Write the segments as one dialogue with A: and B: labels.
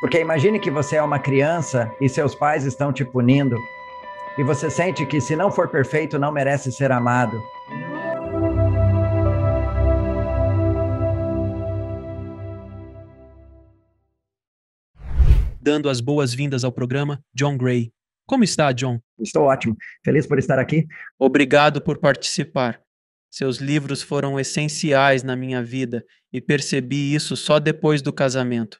A: Porque imagine que você é uma criança e seus pais estão te punindo, e você sente que se não for perfeito, não merece ser amado.
B: Dando as boas-vindas ao programa, John Gray. Como está, John? Estou ótimo. Feliz por estar aqui. Obrigado por participar. Seus livros foram essenciais na minha vida e percebi isso só depois do casamento.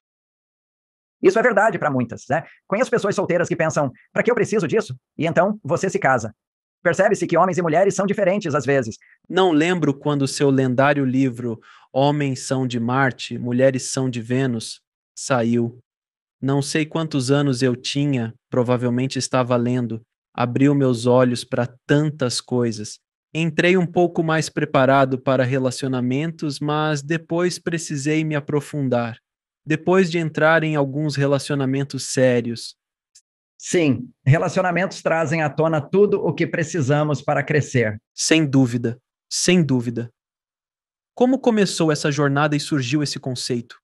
A: Isso é verdade para muitas, né? Conheço pessoas solteiras que pensam, para que eu preciso disso? E então você se casa. Percebe-se que homens e mulheres são diferentes às vezes. Não lembro quando o seu
B: lendário livro Homens são de Marte, Mulheres são de Vênus saiu. Não sei quantos anos eu tinha, provavelmente estava lendo. Abriu meus olhos para tantas coisas. Entrei um pouco mais preparado para relacionamentos, mas depois precisei me aprofundar depois de entrar em alguns relacionamentos sérios. Sim, relacionamentos trazem à tona tudo o que precisamos para crescer. Sem dúvida, sem dúvida. Como começou essa jornada e surgiu esse conceito?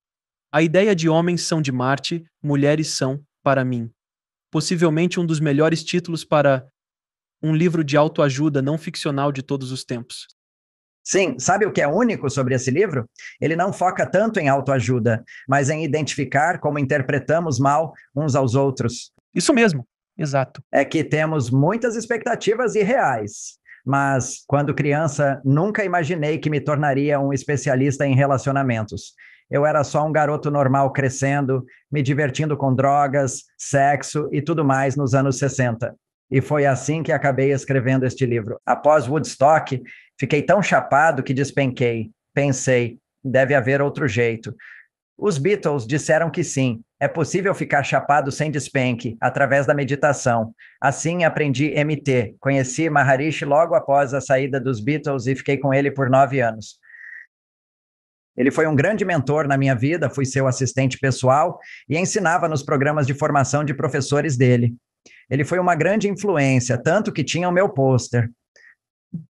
B: A ideia de homens são de Marte, mulheres são, para mim, possivelmente um dos melhores títulos para
A: um livro de autoajuda não ficcional de todos os tempos. Sim, sabe o que é único sobre esse livro? Ele não foca tanto em autoajuda, mas em identificar como interpretamos mal uns aos outros. Isso mesmo, exato. É que temos muitas expectativas irreais. Mas, quando criança, nunca imaginei que me tornaria um especialista em relacionamentos. Eu era só um garoto normal crescendo, me divertindo com drogas, sexo e tudo mais nos anos 60. E foi assim que acabei escrevendo este livro. Após Woodstock, Fiquei tão chapado que despenquei. Pensei, deve haver outro jeito. Os Beatles disseram que sim, é possível ficar chapado sem despenque, através da meditação. Assim aprendi MT. Conheci Maharishi logo após a saída dos Beatles e fiquei com ele por nove anos. Ele foi um grande mentor na minha vida, fui seu assistente pessoal e ensinava nos programas de formação de professores dele. Ele foi uma grande influência, tanto que tinha o meu pôster.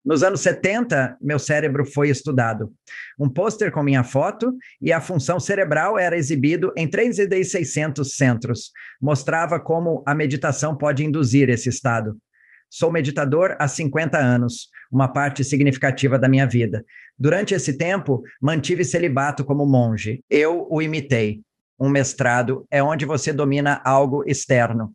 A: Nos anos 70, meu cérebro foi estudado. Um pôster com minha foto e a função cerebral era exibido em 3600 centros. Mostrava como a meditação pode induzir esse estado. Sou meditador há 50 anos, uma parte significativa da minha vida. Durante esse tempo, mantive celibato como monge. Eu o imitei. Um mestrado é onde você domina algo externo.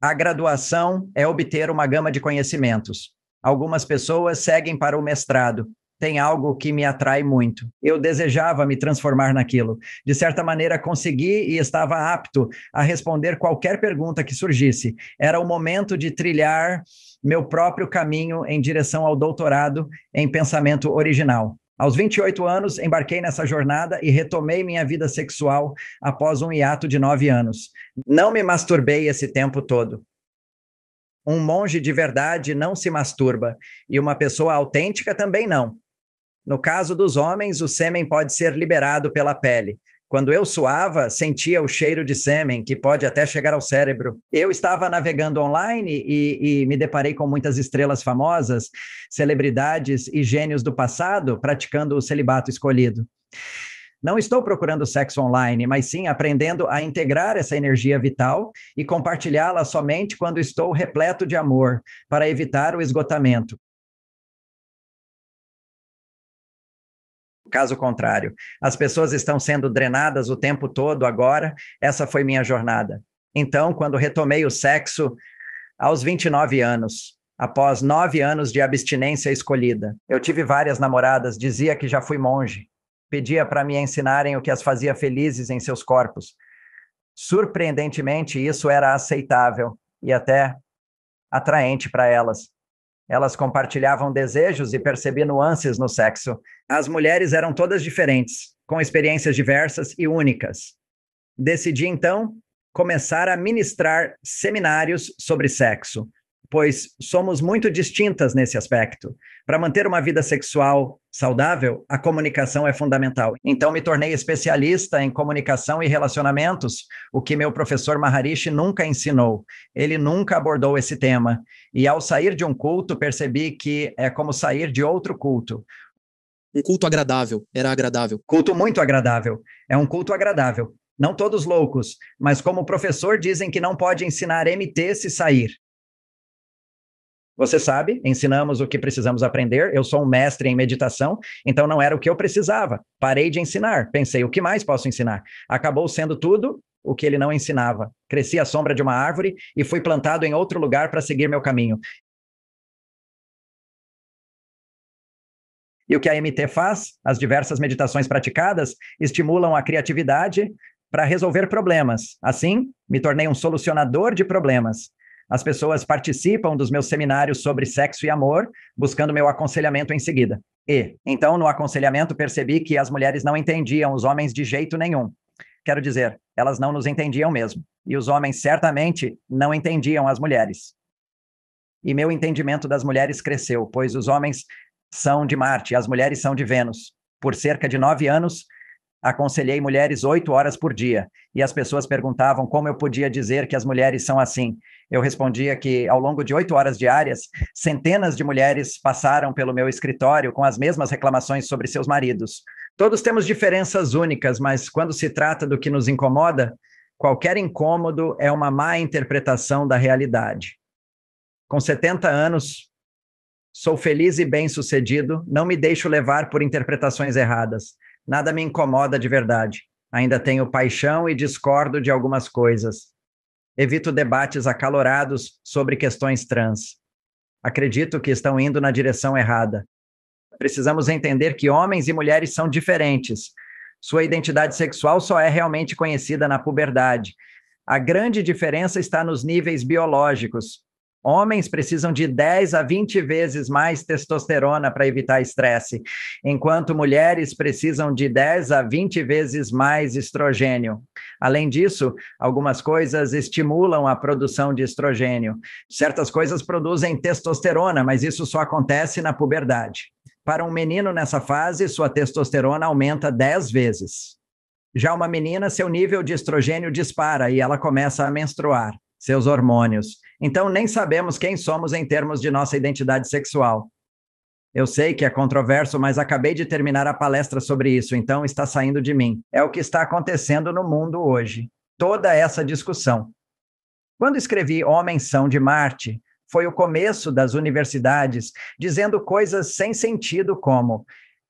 A: A graduação é obter uma gama de conhecimentos. Algumas pessoas seguem para o mestrado. Tem algo que me atrai muito. Eu desejava me transformar naquilo. De certa maneira, consegui e estava apto a responder qualquer pergunta que surgisse. Era o momento de trilhar meu próprio caminho em direção ao doutorado em pensamento original. Aos 28 anos, embarquei nessa jornada e retomei minha vida sexual após um hiato de nove anos. Não me masturbei esse tempo todo. Um monge de verdade não se masturba, e uma pessoa autêntica também não. No caso dos homens, o sêmen pode ser liberado pela pele. Quando eu suava, sentia o cheiro de sêmen, que pode até chegar ao cérebro. Eu estava navegando online e, e me deparei com muitas estrelas famosas, celebridades e gênios do passado praticando o celibato escolhido. Não estou procurando sexo online, mas sim aprendendo a integrar essa energia vital e compartilhá-la somente quando estou repleto de amor, para evitar o esgotamento. Caso contrário, as pessoas estão sendo drenadas o tempo todo agora. Essa foi minha jornada. Então, quando retomei o sexo aos 29 anos, após nove anos de abstinência escolhida, eu tive várias namoradas, dizia que já fui monge, pedia para me ensinarem o que as fazia felizes em seus corpos. Surpreendentemente, isso era aceitável e até atraente para elas. Elas compartilhavam desejos e percebi nuances no sexo. As mulheres eram todas diferentes, com experiências diversas e únicas. Decidi então começar a ministrar seminários sobre sexo, pois somos muito distintas nesse aspecto. Para manter uma vida sexual saudável, a comunicação é fundamental. Então, me tornei especialista em comunicação e relacionamentos, o que meu professor Maharishi nunca ensinou. Ele nunca abordou esse tema. E ao sair de um culto, percebi que é como sair de outro culto. Um culto agradável, era agradável. Culto muito agradável. É um culto agradável. Não todos loucos, mas como o professor dizem que não pode ensinar MT se sair. Você sabe, ensinamos o que precisamos aprender. Eu sou um mestre em meditação, então não era o que eu precisava. Parei de ensinar. Pensei, o que mais posso ensinar? Acabou sendo tudo o que ele não ensinava. Cresci à sombra de uma árvore e fui plantado em outro lugar para seguir meu caminho. E o que a MT faz? As diversas meditações praticadas estimulam a criatividade para resolver problemas. Assim, me tornei um solucionador de problemas. As pessoas participam dos meus seminários sobre sexo e amor, buscando meu aconselhamento em seguida. E, então, no aconselhamento, percebi que as mulheres não entendiam os homens de jeito nenhum. Quero dizer, elas não nos entendiam mesmo. E os homens certamente não entendiam as mulheres. E meu entendimento das mulheres cresceu, pois os homens são de Marte, as mulheres são de Vênus. Por cerca de nove anos, aconselhei mulheres oito horas por dia e as pessoas perguntavam como eu podia dizer que as mulheres são assim. Eu respondia que, ao longo de oito horas diárias, centenas de mulheres passaram pelo meu escritório com as mesmas reclamações sobre seus maridos. Todos temos diferenças únicas, mas quando se trata do que nos incomoda, qualquer incômodo é uma má interpretação da realidade. Com 70 anos, sou feliz e bem-sucedido, não me deixo levar por interpretações erradas nada me incomoda de verdade. Ainda tenho paixão e discordo de algumas coisas. Evito debates acalorados sobre questões trans. Acredito que estão indo na direção errada. Precisamos entender que homens e mulheres são diferentes. Sua identidade sexual só é realmente conhecida na puberdade. A grande diferença está nos níveis biológicos, Homens precisam de 10 a 20 vezes mais testosterona para evitar estresse, enquanto mulheres precisam de 10 a 20 vezes mais estrogênio. Além disso, algumas coisas estimulam a produção de estrogênio. Certas coisas produzem testosterona, mas isso só acontece na puberdade. Para um menino nessa fase, sua testosterona aumenta 10 vezes. Já uma menina, seu nível de estrogênio dispara e ela começa a menstruar, seus hormônios. Então, nem sabemos quem somos em termos de nossa identidade sexual. Eu sei que é controverso, mas acabei de terminar a palestra sobre isso, então está saindo de mim. É o que está acontecendo no mundo hoje. Toda essa discussão. Quando escrevi Homens são de Marte, foi o começo das universidades dizendo coisas sem sentido, como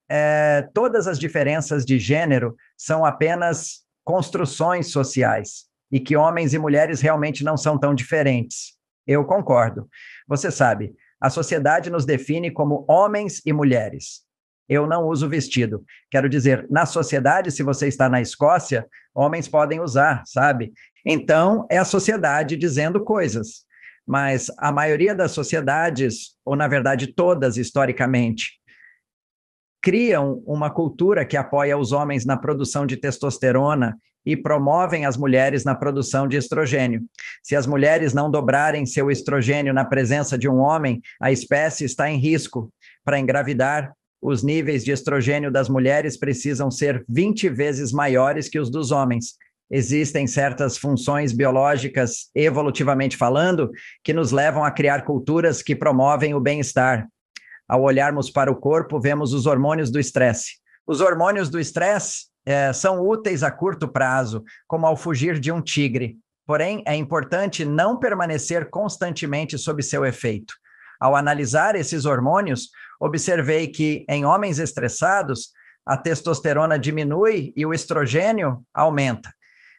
A: é, todas as diferenças de gênero são apenas construções sociais e que homens e mulheres realmente não são tão diferentes. Eu concordo. Você sabe, a sociedade nos define como homens e mulheres. Eu não uso vestido. Quero dizer, na sociedade, se você está na Escócia, homens podem usar, sabe? Então, é a sociedade dizendo coisas. Mas a maioria das sociedades, ou na verdade todas historicamente, criam uma cultura que apoia os homens na produção de testosterona e promovem as mulheres na produção de estrogênio. Se as mulheres não dobrarem seu estrogênio na presença de um homem, a espécie está em risco. Para engravidar, os níveis de estrogênio das mulheres precisam ser 20 vezes maiores que os dos homens. Existem certas funções biológicas, evolutivamente falando, que nos levam a criar culturas que promovem o bem-estar. Ao olharmos para o corpo, vemos os hormônios do estresse. Os hormônios do estresse é, são úteis a curto prazo, como ao fugir de um tigre. Porém, é importante não permanecer constantemente sob seu efeito. Ao analisar esses hormônios, observei que em homens estressados, a testosterona diminui e o estrogênio aumenta.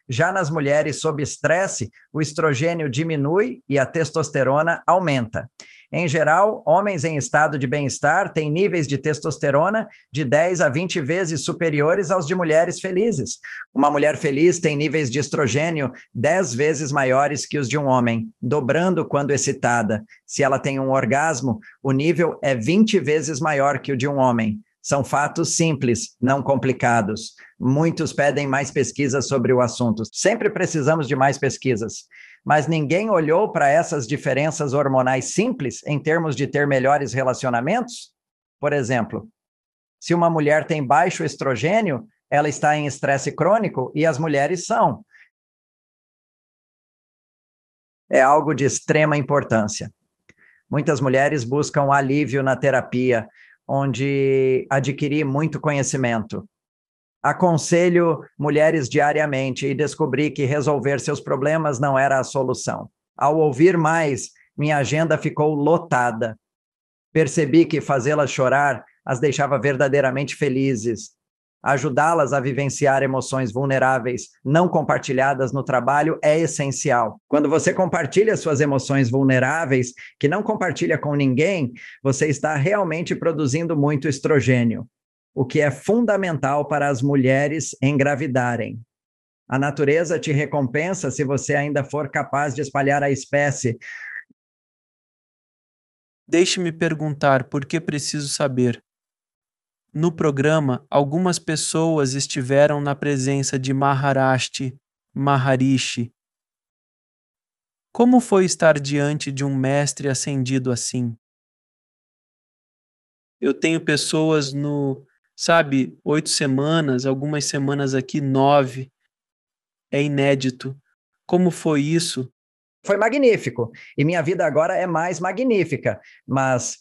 A: Já nas mulheres sob estresse, o estrogênio diminui e a testosterona aumenta. Em geral, homens em estado de bem-estar têm níveis de testosterona de 10 a 20 vezes superiores aos de mulheres felizes. Uma mulher feliz tem níveis de estrogênio 10 vezes maiores que os de um homem, dobrando quando excitada. Se ela tem um orgasmo, o nível é 20 vezes maior que o de um homem. São fatos simples, não complicados. Muitos pedem mais pesquisas sobre o assunto. Sempre precisamos de mais pesquisas mas ninguém olhou para essas diferenças hormonais simples em termos de ter melhores relacionamentos? Por exemplo, se uma mulher tem baixo estrogênio, ela está em estresse crônico e as mulheres são. É algo de extrema importância. Muitas mulheres buscam alívio na terapia, onde adquirir muito conhecimento. Aconselho mulheres diariamente e descobri que resolver seus problemas não era a solução. Ao ouvir mais, minha agenda ficou lotada. Percebi que fazê-las chorar as deixava verdadeiramente felizes. Ajudá-las a vivenciar emoções vulneráveis não compartilhadas no trabalho é essencial. Quando você compartilha suas emoções vulneráveis, que não compartilha com ninguém, você está realmente produzindo muito estrogênio o que é fundamental para as mulheres engravidarem. A natureza te recompensa se você ainda for capaz de espalhar a espécie.
B: Deixe-me perguntar por que preciso saber. No programa, algumas pessoas estiveram na presença de Maharashti, Maharishi. Como foi estar diante de um mestre ascendido assim? Eu tenho pessoas no sabe, oito semanas, algumas semanas aqui, nove. É inédito.
A: Como foi isso? Foi magnífico. E minha vida agora é mais magnífica. Mas,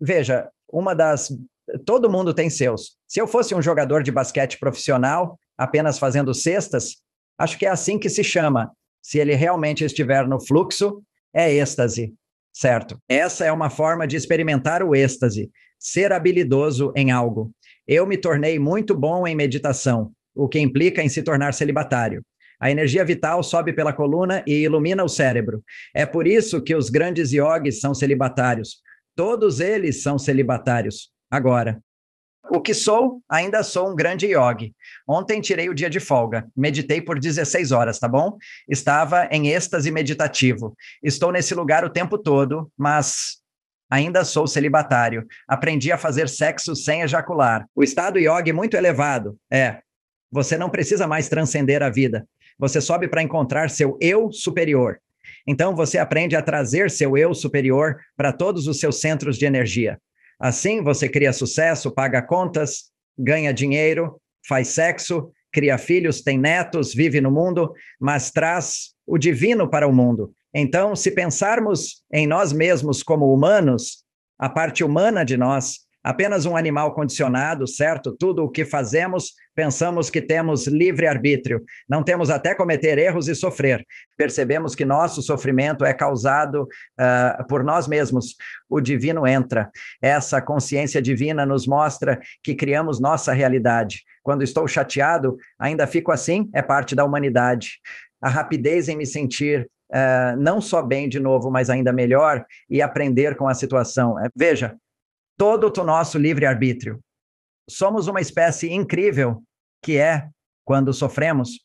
A: veja, uma das. Todo mundo tem seus. Se eu fosse um jogador de basquete profissional, apenas fazendo cestas, acho que é assim que se chama. Se ele realmente estiver no fluxo, é êxtase, certo? Essa é uma forma de experimentar o êxtase, ser habilidoso em algo. Eu me tornei muito bom em meditação, o que implica em se tornar celibatário. A energia vital sobe pela coluna e ilumina o cérebro. É por isso que os grandes iogues são celibatários. Todos eles são celibatários. Agora, o que sou, ainda sou um grande yogi. Ontem tirei o dia de folga, meditei por 16 horas, tá bom? Estava em êxtase meditativo. Estou nesse lugar o tempo todo, mas Ainda sou celibatário. Aprendi a fazer sexo sem ejacular. O estado yogi é muito elevado. É. Você não precisa mais transcender a vida. Você sobe para encontrar seu eu superior. Então você aprende a trazer seu eu superior para todos os seus centros de energia. Assim você cria sucesso, paga contas, ganha dinheiro, faz sexo, cria filhos, tem netos, vive no mundo, mas traz o divino para o mundo. Então, se pensarmos em nós mesmos como humanos, a parte humana de nós, apenas um animal condicionado, certo? Tudo o que fazemos, pensamos que temos livre arbítrio. Não temos até cometer erros e sofrer. Percebemos que nosso sofrimento é causado uh, por nós mesmos. O divino entra. Essa consciência divina nos mostra que criamos nossa realidade. Quando estou chateado, ainda fico assim, é parte da humanidade a rapidez em me sentir, ah, não só bem de novo, mas ainda melhor e aprender com a situação. É, veja, todo o nosso livre-arbítrio. Somos uma espécie incrível que é quando sofremos.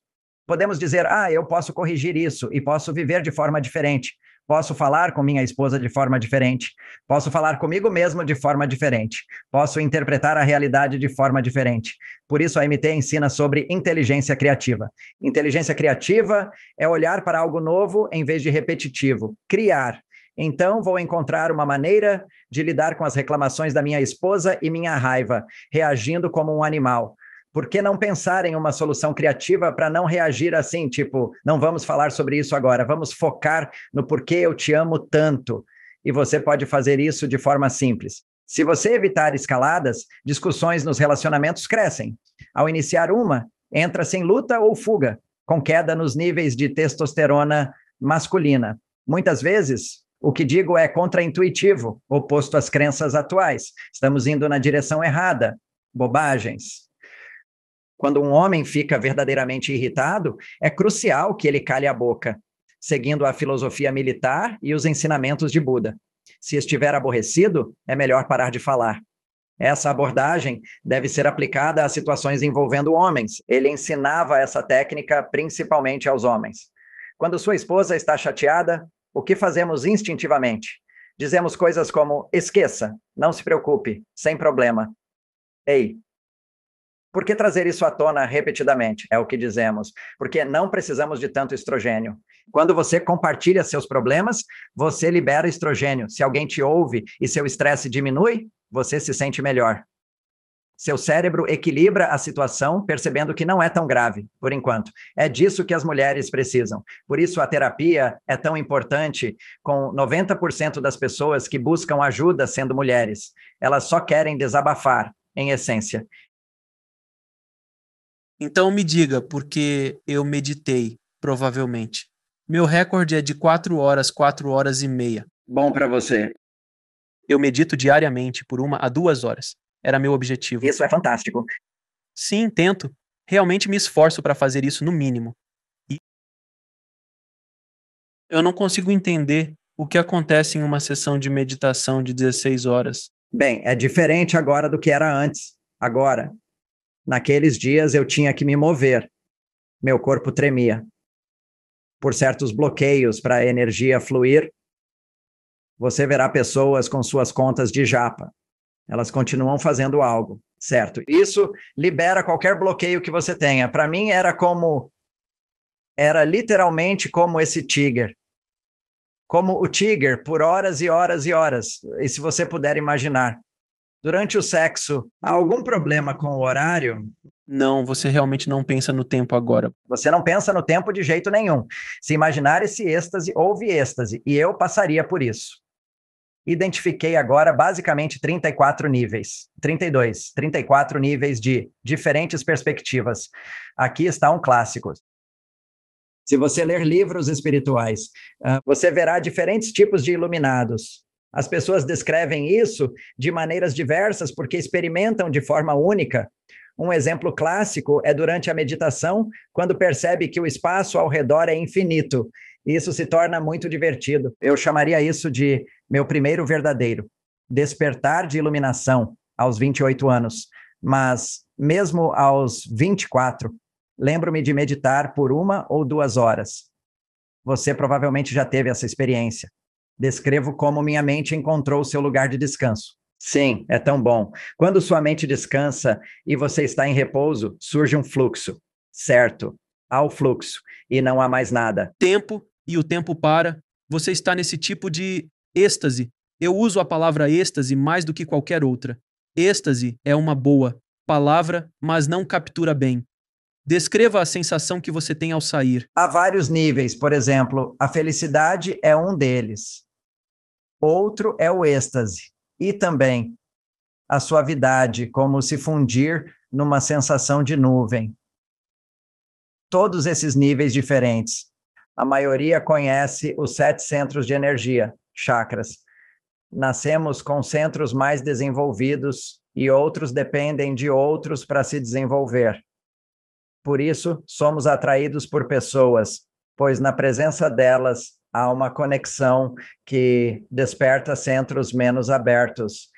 A: Podemos dizer, ah, eu posso corrigir isso e posso viver de forma diferente. Posso falar com minha esposa de forma diferente. Posso falar comigo mesmo de forma diferente. Posso interpretar a realidade de forma diferente. Por isso, a MT ensina sobre inteligência criativa. Inteligência criativa é olhar para algo novo em vez de repetitivo, criar. Então, vou encontrar uma maneira de lidar com as reclamações da minha esposa e minha raiva, reagindo como um animal. Por que não pensar em uma solução criativa para não reagir assim, tipo, não vamos falar sobre isso agora, vamos focar no porquê eu te amo tanto? E você pode fazer isso de forma simples. Se você evitar escaladas, discussões nos relacionamentos crescem. Ao iniciar uma, entra-se em luta ou fuga, com queda nos níveis de testosterona masculina. Muitas vezes, o que digo é contraintuitivo, oposto às crenças atuais. Estamos indo na direção errada. Bobagens. Quando um homem fica verdadeiramente irritado, é crucial que ele cale a boca, seguindo a filosofia militar e os ensinamentos de Buda. Se estiver aborrecido, é melhor parar de falar. Essa abordagem deve ser aplicada a situações envolvendo homens. Ele ensinava essa técnica principalmente aos homens. Quando sua esposa está chateada, o que fazemos instintivamente? Dizemos coisas como: esqueça, não se preocupe, sem problema. Ei, por que trazer isso à tona repetidamente? É o que dizemos. Porque não precisamos de tanto estrogênio. Quando você compartilha seus problemas, você libera estrogênio. Se alguém te ouve e seu estresse diminui, você se sente melhor. Seu cérebro equilibra a situação, percebendo que não é tão grave, por enquanto. É disso que as mulheres precisam. Por isso, a terapia é tão importante, com 90% das pessoas que buscam ajuda sendo mulheres. Elas só querem desabafar, em essência.
B: Então me diga, porque eu meditei, provavelmente. Meu recorde é de 4 horas, 4 horas e meia.
A: Bom para você.
B: Eu medito diariamente por uma a duas horas. Era meu objetivo. Isso é fantástico. Sim, tento. Realmente me esforço para fazer isso no mínimo. E eu não consigo entender o que acontece em uma sessão de meditação
A: de 16 horas. Bem, é diferente agora do que era antes. Agora, Naqueles dias eu tinha que me mover. Meu corpo tremia. Por certos bloqueios para a energia fluir, você verá pessoas com suas contas de japa. Elas continuam fazendo algo, certo? Isso libera qualquer bloqueio que você tenha. Para mim era como era literalmente como esse tiger. Como o tiger por horas e horas e horas, e se você puder imaginar durante o sexo, há algum problema com o horário? Não, você realmente não pensa no tempo agora. Você não pensa no tempo de jeito nenhum. Se imaginar esse êxtase, houve êxtase, e eu passaria por isso. Identifiquei agora basicamente 34 níveis, 32, 34 níveis de diferentes perspectivas. Aqui está um clássico. Se você ler livros espirituais, ah, você verá diferentes tipos de iluminados. As pessoas descrevem isso de maneiras diversas porque experimentam de forma única. Um exemplo clássico é durante a meditação, quando percebe que o espaço ao redor é infinito. Isso se torna muito divertido. Eu chamaria isso de meu primeiro verdadeiro despertar de iluminação aos 28 anos, mas mesmo aos 24, lembro-me de meditar por uma ou duas horas. Você provavelmente já teve essa experiência. Descrevo como minha mente encontrou o seu lugar de descanso. Sim, é tão bom. Quando sua mente descansa e você está em repouso, surge um fluxo, certo? Há o fluxo e não há mais nada.
B: Tempo e o tempo para. Você está nesse tipo de êxtase. Eu uso a palavra êxtase mais do que qualquer outra. Êxtase é uma boa palavra, mas não captura bem. Descreva a sensação que você tem ao sair. Há vários níveis,
A: por exemplo, a felicidade é um deles. Outro é o êxtase e também a suavidade, como se fundir numa sensação de nuvem. Todos esses níveis diferentes. A maioria conhece os sete centros de energia, chakras. Nascemos com centros mais desenvolvidos e outros dependem de outros para se desenvolver. Por isso, somos atraídos por pessoas, pois na presença delas há uma conexão que desperta centros menos abertos.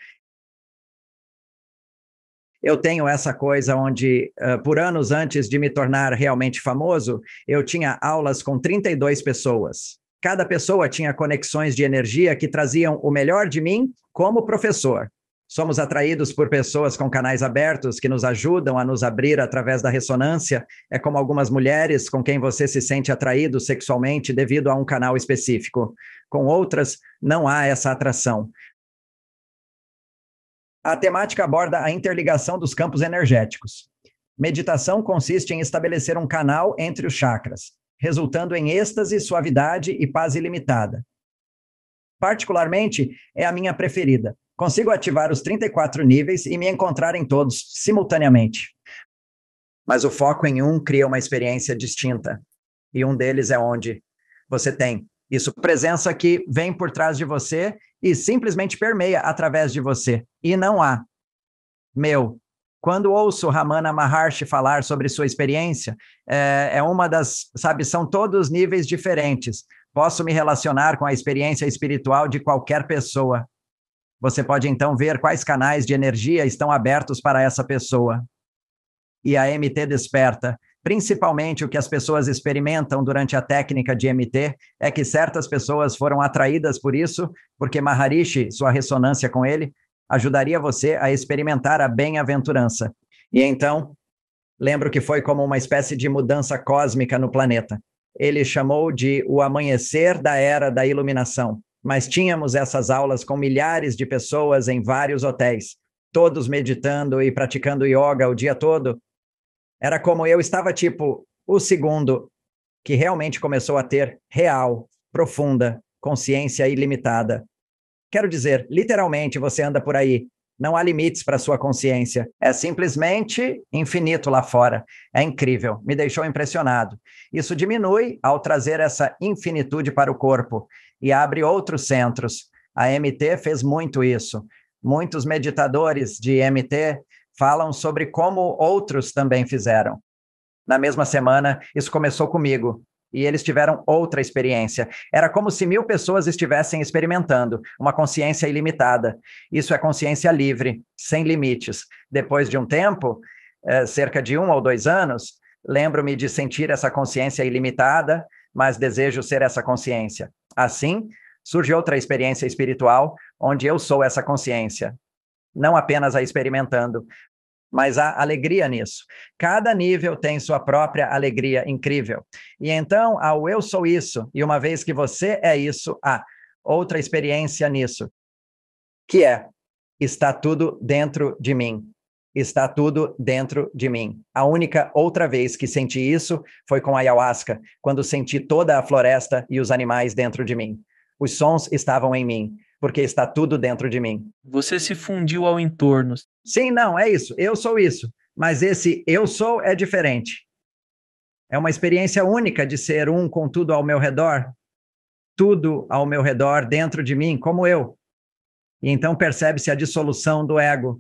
A: Eu tenho essa coisa onde, por anos antes de me tornar realmente famoso, eu tinha aulas com 32 pessoas. Cada pessoa tinha conexões de energia que traziam o melhor de mim como professor. Somos atraídos por pessoas com canais abertos que nos ajudam a nos abrir através da ressonância. É como algumas mulheres com quem você se sente atraído sexualmente devido a um canal específico. Com outras, não há essa atração. A temática aborda a interligação dos campos energéticos. Meditação consiste em estabelecer um canal entre os chakras, resultando em êxtase, suavidade e paz ilimitada. Particularmente, é a minha preferida Consigo ativar os 34 níveis e me encontrar em todos simultaneamente. Mas o foco em um cria uma experiência distinta. E um deles é onde você tem isso, presença que vem por trás de você e simplesmente permeia através de você. E não há meu. Quando ouço Ramana Maharshi falar sobre sua experiência, é, é uma das, sabe, são todos níveis diferentes. Posso me relacionar com a experiência espiritual de qualquer pessoa, você pode então ver quais canais de energia estão abertos para essa pessoa. E a MT desperta. Principalmente o que as pessoas experimentam durante a técnica de MT é que certas pessoas foram atraídas por isso, porque Maharishi, sua ressonância com ele, ajudaria você a experimentar a bem-aventurança. E então, lembro que foi como uma espécie de mudança cósmica no planeta. Ele chamou de o amanhecer da era da iluminação mas tínhamos essas aulas com milhares de pessoas em vários hotéis, todos meditando e praticando yoga o dia todo. Era como eu estava tipo o segundo que realmente começou a ter real, profunda consciência ilimitada. Quero dizer, literalmente você anda por aí, não há limites para sua consciência. É simplesmente infinito lá fora. É incrível, me deixou impressionado. Isso diminui ao trazer essa infinitude para o corpo e abre outros centros. A MT fez muito isso. Muitos meditadores de MT falam sobre como outros também fizeram. Na mesma semana, isso começou comigo. E eles tiveram outra experiência. Era como se mil pessoas estivessem experimentando uma consciência ilimitada. Isso é consciência livre, sem limites. Depois de um tempo, eh, cerca de um ou dois anos, lembro-me de sentir essa consciência ilimitada, mas desejo ser essa consciência. Assim, surge outra experiência espiritual onde eu sou essa consciência, não apenas a experimentando, mas há alegria nisso. Cada nível tem sua própria alegria incrível. E então, ao eu sou isso, e uma vez que você é isso, há outra experiência nisso, que é está tudo dentro de mim está tudo dentro de mim. A única outra vez que senti isso foi com a ayahuasca, quando senti toda a floresta e os animais dentro de mim. Os sons estavam em mim, porque está tudo dentro de mim. Você se fundiu ao entorno. Sim, não, é isso. Eu sou isso. Mas esse eu sou é diferente. É uma experiência única de ser um com tudo ao meu redor. Tudo ao meu redor, dentro de mim, como eu. E então percebe-se a dissolução do ego,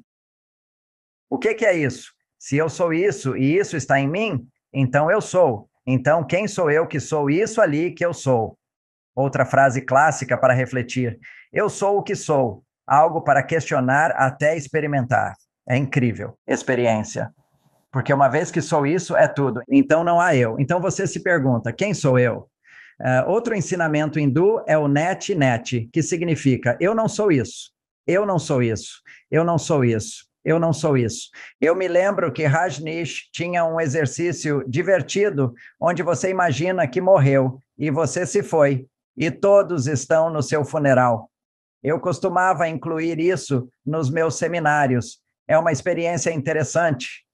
A: o que, que é isso? Se eu sou isso e isso está em mim, então eu sou. Então, quem sou eu que sou isso ali que eu sou? Outra frase clássica para refletir. Eu sou o que sou, algo para questionar até experimentar. É incrível. Experiência. Porque uma vez que sou isso, é tudo. Então não há eu. Então você se pergunta: quem sou eu? Uh, outro ensinamento hindu é o net net, que significa eu não sou isso, eu não sou isso, eu não sou isso eu não sou isso. Eu me lembro que Rajneesh tinha um exercício divertido onde você imagina que morreu e você se foi e todos estão no seu funeral. Eu costumava incluir isso nos meus seminários. É uma experiência interessante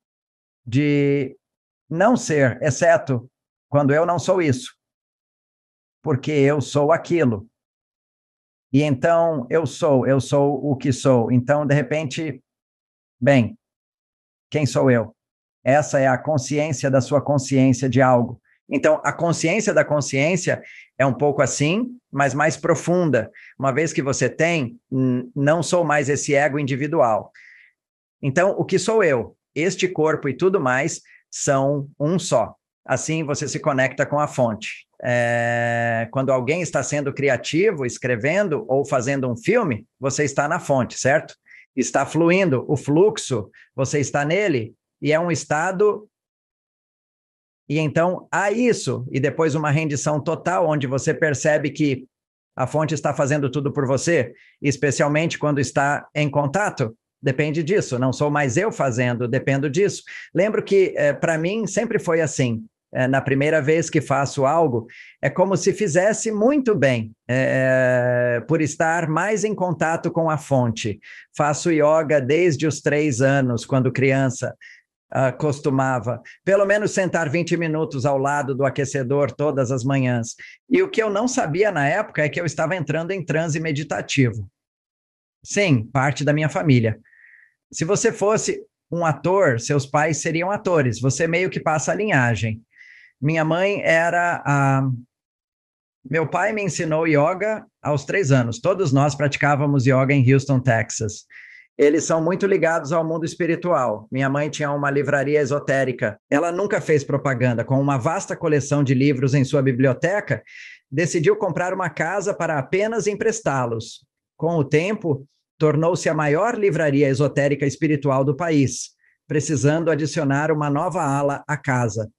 A: de não ser, exceto quando eu não sou isso, porque eu sou aquilo. E então eu sou, eu sou o que sou. Então, de repente, Bem, quem sou eu? Essa é a consciência da sua consciência de algo. Então, a consciência da consciência é um pouco assim, mas mais profunda. Uma vez que você tem, não sou mais esse ego individual. Então, o que sou eu? Este corpo e tudo mais são um só. Assim você se conecta com a fonte. É... Quando alguém está sendo criativo, escrevendo ou fazendo um filme, você está na fonte, certo? está fluindo, o fluxo, você está nele, e é um estado. E então há isso, e depois uma rendição total, onde você percebe que a fonte está fazendo tudo por você, especialmente quando está em contato. Depende disso, não sou mais eu fazendo, dependo disso. Lembro que, eh, para mim, sempre foi assim é, na primeira vez que faço algo, é como se fizesse muito bem, é, é, por estar mais em contato com a fonte. Faço yoga desde os três anos, quando criança. Uh, costumava, pelo menos sentar 20 minutos ao lado do aquecedor todas as manhãs. E o que eu não sabia na época é que eu estava entrando em transe meditativo. Sim, parte da minha família. Se você fosse um ator, seus pais seriam atores, você meio que passa a linhagem. Minha mãe era a. Meu pai me ensinou yoga aos três anos. Todos nós praticávamos yoga em Houston, Texas. Eles são muito ligados ao mundo espiritual. Minha mãe tinha uma livraria esotérica. Ela nunca fez propaganda. Com uma vasta coleção de livros em sua biblioteca, decidiu comprar uma casa para apenas emprestá-los. Com o tempo, tornou-se a maior livraria esotérica espiritual do país, precisando adicionar uma nova ala à casa.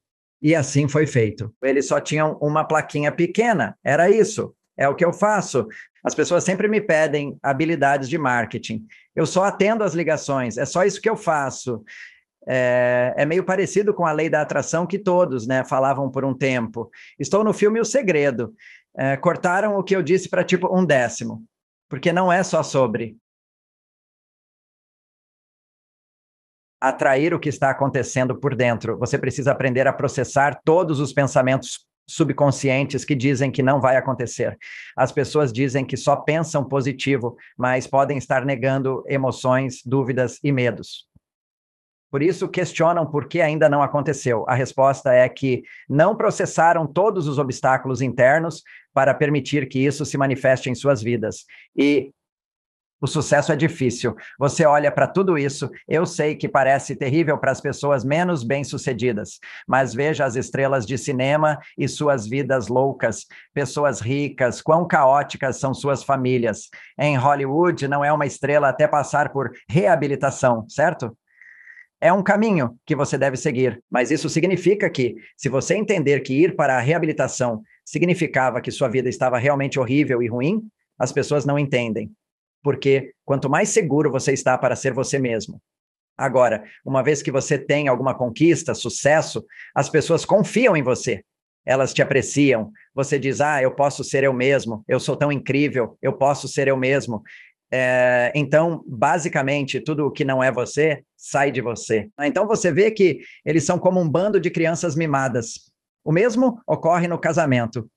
A: E assim foi feito. Eles só tinham uma plaquinha pequena, era isso. É o que eu faço. As pessoas sempre me pedem habilidades de marketing. Eu só atendo as ligações, é só isso que eu faço. É, é, meio parecido com a lei da atração que todos né, falavam por um tempo. Estou no filme O Segredo. É, cortaram o que eu disse para tipo um décimo, porque não é só sobre, atrair o que está acontecendo por dentro. Você precisa aprender a processar todos os pensamentos subconscientes que dizem que não vai acontecer. As pessoas dizem que só pensam positivo, mas podem estar negando emoções, dúvidas e medos. Por isso, questionam por que ainda não aconteceu. A resposta é que não processaram todos os obstáculos internos para permitir que isso se manifeste em suas vidas. E o sucesso é difícil. Você olha para tudo isso. Eu sei que parece terrível para as pessoas menos bem-sucedidas, mas veja as estrelas de cinema e suas vidas loucas, pessoas ricas, quão caóticas são suas famílias. Em Hollywood, não é uma estrela até passar por reabilitação, certo? É um caminho que você deve seguir, mas isso significa que, se você entender que ir para a reabilitação significava que sua vida estava realmente horrível e ruim, as pessoas não entendem porque quanto mais seguro você está para ser você mesmo. Agora, uma vez que você tem alguma conquista, sucesso, as pessoas confiam em você. Elas te apreciam. Você diz: Ah, eu posso ser eu mesmo. Eu sou tão incrível. Eu posso ser eu mesmo. É, então, basicamente, tudo o que não é você sai de você. Então, você vê que eles são como um bando de crianças mimadas. O mesmo ocorre no casamento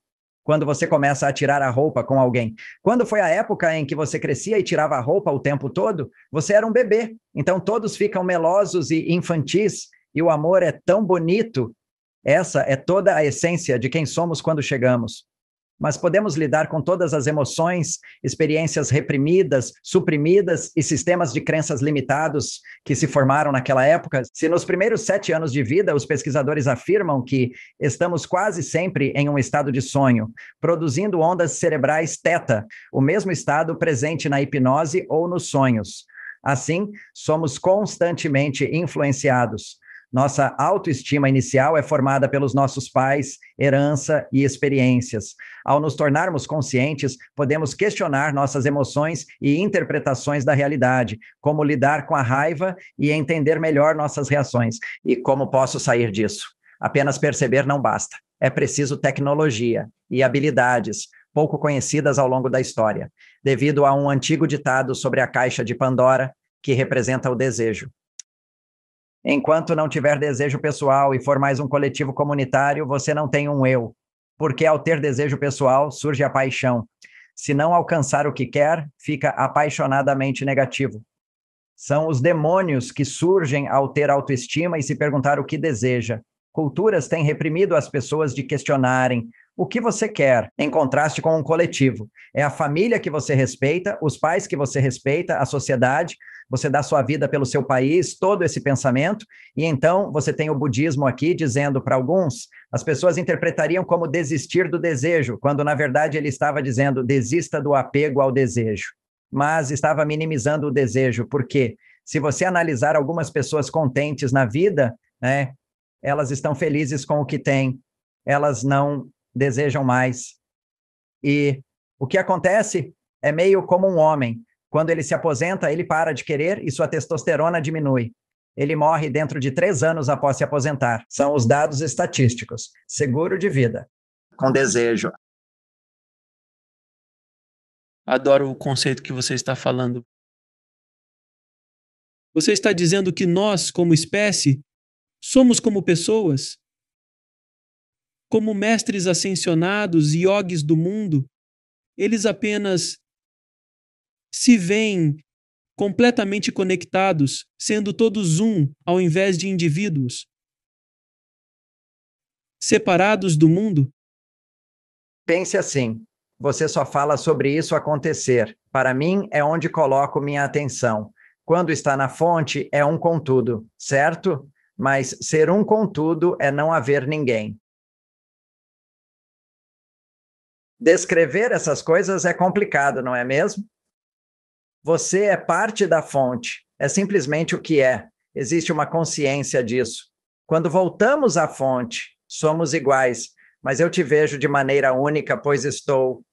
A: quando você começa a tirar a roupa com alguém. Quando foi a época em que você crescia e tirava a roupa o tempo todo, você era um bebê. Então todos ficam melosos e infantis, e o amor é tão bonito. Essa é toda a essência de quem somos quando chegamos mas podemos lidar com todas as emoções, experiências reprimidas, suprimidas e sistemas de crenças limitados que se formaram naquela época. Se nos primeiros sete anos de vida, os pesquisadores afirmam que estamos quase sempre em um estado de sonho, produzindo ondas cerebrais teta, o mesmo estado presente na hipnose ou nos sonhos. Assim, somos constantemente influenciados. Nossa autoestima inicial é formada pelos nossos pais, herança e experiências. Ao nos tornarmos conscientes, podemos questionar nossas emoções e interpretações da realidade, como lidar com a raiva e entender melhor nossas reações. E como posso sair disso? Apenas perceber não basta. É preciso tecnologia e habilidades, pouco conhecidas ao longo da história, devido a um antigo ditado sobre a caixa de Pandora, que representa o desejo. Enquanto não tiver desejo pessoal e for mais um coletivo comunitário, você não tem um eu, porque ao ter desejo pessoal surge a paixão. Se não alcançar o que quer, fica apaixonadamente negativo. São os demônios que surgem ao ter autoestima e se perguntar o que deseja. Culturas têm reprimido as pessoas de questionarem, o que você quer, em contraste com um coletivo. É a família que você respeita, os pais que você respeita, a sociedade, você dá sua vida pelo seu país, todo esse pensamento, e então você tem o budismo aqui dizendo para alguns, as pessoas interpretariam como desistir do desejo, quando na verdade ele estava dizendo desista do apego ao desejo, mas estava minimizando o desejo, porque se você analisar algumas pessoas contentes na vida, né, elas estão felizes com o que têm, elas não desejam mais. E o que acontece é meio como um homem. Quando ele se aposenta, ele para de querer e sua testosterona diminui. Ele morre dentro de três anos após se aposentar. São os dados estatísticos. Seguro de vida. Com desejo.
B: Adoro o conceito que você está falando. Você está dizendo que nós, como espécie, somos como pessoas como mestres ascensionados e yogis do mundo, eles apenas se veem completamente conectados, sendo todos um ao invés de indivíduos,
A: separados do mundo? Pense assim: você só fala sobre isso acontecer. Para mim, é onde coloco minha atenção. Quando está na fonte, é um contudo, certo? Mas ser um contudo é não haver ninguém. descrever essas coisas é complicado, não é mesmo? Você é parte da fonte, é simplesmente o que é. Existe uma consciência disso. Quando voltamos à fonte, somos iguais, mas eu te vejo de maneira única, pois estou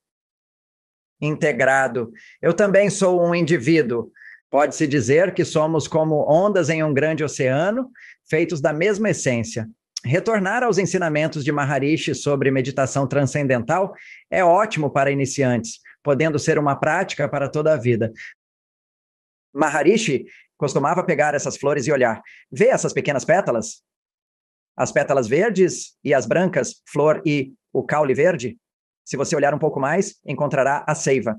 A: integrado. Eu também sou um indivíduo. Pode-se dizer que somos como ondas em um grande oceano, feitos da mesma essência. Retornar aos ensinamentos de Maharishi sobre meditação transcendental é ótimo para iniciantes, podendo ser uma prática para toda a vida. Maharishi costumava pegar essas flores e olhar. Vê essas pequenas pétalas? As pétalas verdes e as brancas, flor e o caule verde? Se você olhar um pouco mais, encontrará a seiva.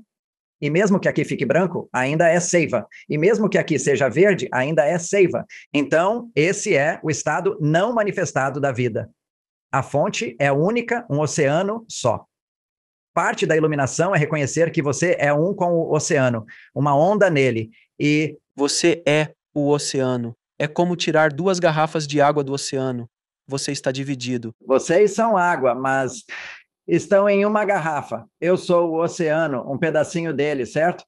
A: E mesmo que aqui fique branco, ainda é seiva. E mesmo que aqui seja verde, ainda é seiva. Então, esse é o estado não manifestado da vida. A fonte é única, um oceano só. Parte da iluminação é reconhecer que você é um com o oceano, uma onda nele. E você é o oceano. É como tirar duas garrafas de água do oceano. Você está dividido. Vocês são água, mas estão em uma garrafa. Eu sou o oceano, um pedacinho dele, certo?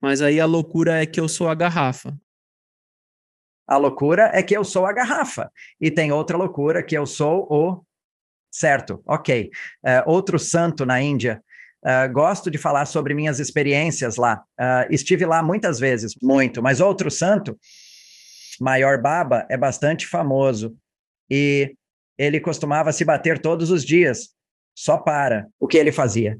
A: Mas aí a loucura é que eu sou a garrafa. A loucura é que eu sou a garrafa. E tem outra loucura que eu sou o. Certo, ok. Uh, outro santo na Índia. Uh, gosto de falar sobre minhas experiências lá. Uh, estive lá muitas vezes, muito, mas outro santo, Maior Baba, é bastante famoso. E ele costumava se bater todos os dias. Só para. O que ele fazia?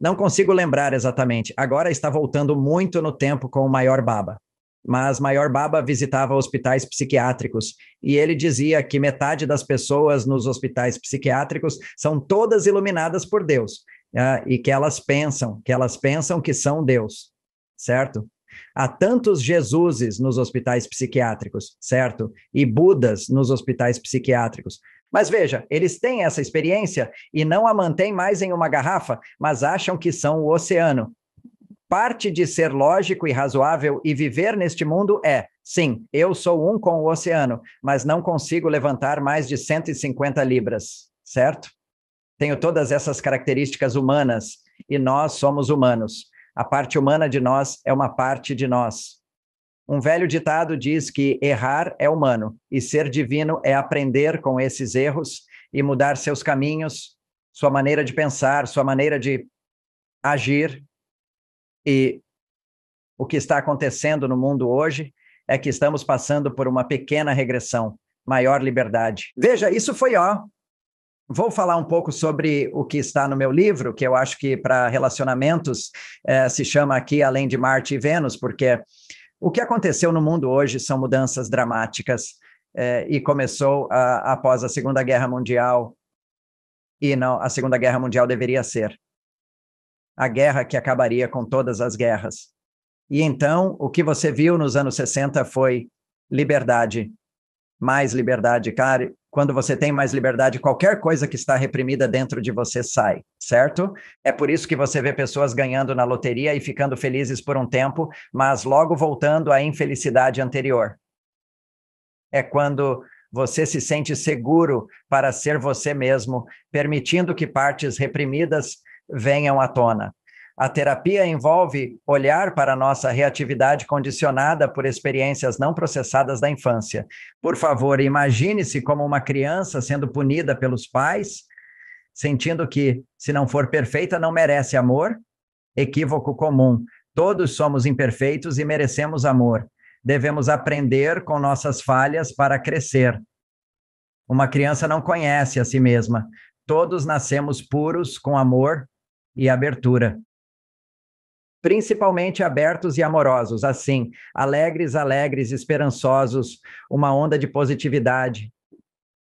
A: Não consigo lembrar exatamente. Agora está voltando muito no tempo com o Maior Baba. Mas Maior Baba visitava hospitais psiquiátricos e ele dizia que metade das pessoas nos hospitais psiquiátricos são todas iluminadas por Deus uh, e que elas pensam, que elas pensam que são Deus, certo? Há tantos Jesuses nos hospitais psiquiátricos, certo? E Budas nos hospitais psiquiátricos. Mas veja, eles têm essa experiência e não a mantêm mais em uma garrafa, mas acham que são o oceano. Parte de ser lógico e razoável e viver neste mundo é, sim, eu sou um com o oceano, mas não consigo levantar mais de 150 libras, certo? Tenho todas essas características humanas e nós somos humanos. A parte humana de nós é uma parte de nós. Um velho ditado diz que errar é humano e ser divino é aprender com esses erros e mudar seus caminhos, sua maneira de pensar, sua maneira de agir. E o que está acontecendo no mundo hoje é que estamos passando por uma pequena regressão, maior liberdade. Veja, isso foi ó. Vou falar um pouco sobre o que está no meu livro, que eu acho que para relacionamentos eh, se chama aqui Além de Marte e Vênus, porque o que aconteceu no mundo hoje são mudanças dramáticas eh, e começou a, após a Segunda Guerra Mundial e não a Segunda Guerra Mundial deveria ser a guerra que acabaria com todas as guerras. E então o que você viu nos anos 60 foi liberdade, mais liberdade, quando você tem mais liberdade, qualquer coisa que está reprimida dentro de você sai, certo? É por isso que você vê pessoas ganhando na loteria e ficando felizes por um tempo, mas logo voltando à infelicidade anterior. É quando você se sente seguro para ser você mesmo, permitindo que partes reprimidas venham à tona. A terapia envolve olhar para nossa reatividade condicionada por experiências não processadas da infância. Por favor, imagine-se como uma criança sendo punida pelos pais, sentindo que, se não for perfeita, não merece amor. Equívoco comum. Todos somos imperfeitos e merecemos amor. Devemos aprender com nossas falhas para crescer. Uma criança não conhece a si mesma. Todos nascemos puros, com amor e abertura principalmente abertos e amorosos, assim, alegres, alegres, esperançosos, uma onda de positividade.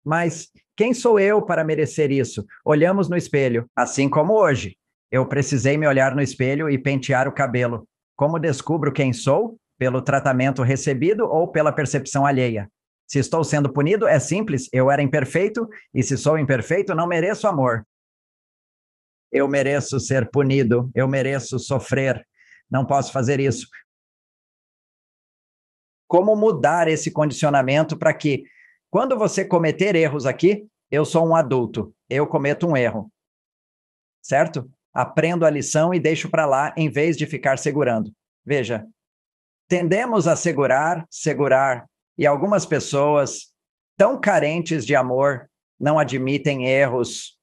A: Mas quem sou eu para merecer isso? Olhamos no espelho, assim como hoje. Eu precisei me olhar no espelho e pentear o cabelo. Como descubro quem sou? Pelo tratamento recebido ou pela percepção alheia? Se estou sendo punido, é simples, eu era imperfeito, e se sou imperfeito, não mereço amor. Eu mereço ser punido, eu mereço sofrer, não posso fazer isso. Como mudar esse condicionamento para que, quando você cometer erros aqui, eu sou um adulto, eu cometo um erro. Certo? Aprendo a lição e deixo para lá em vez de ficar segurando. Veja, tendemos a segurar, segurar, e algumas pessoas tão carentes de amor não admitem erros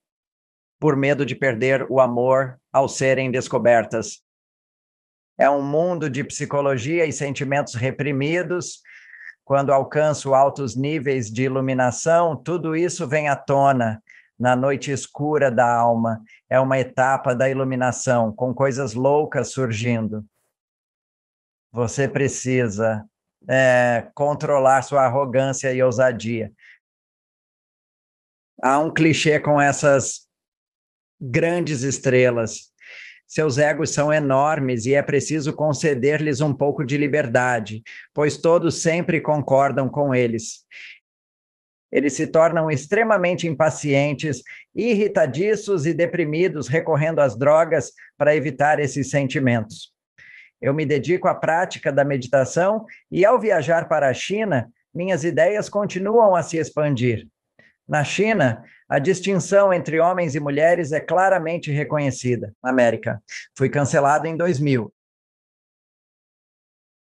A: por medo de perder o amor ao serem descobertas é um mundo de psicologia e sentimentos reprimidos. Quando alcanço altos níveis de iluminação, tudo isso vem à tona na noite escura da alma. É uma etapa da iluminação, com coisas loucas surgindo. Você precisa é, controlar sua arrogância e ousadia. Há um clichê com essas grandes estrelas seus egos são enormes e é preciso conceder-lhes um pouco de liberdade, pois todos sempre concordam com eles. Eles se tornam extremamente impacientes, irritadiços e deprimidos, recorrendo às drogas para evitar esses sentimentos. Eu me dedico à prática da meditação e, ao viajar para a China, minhas ideias continuam a se expandir. Na China, a distinção entre homens e mulheres é claramente reconhecida. América. Fui cancelado em 2000.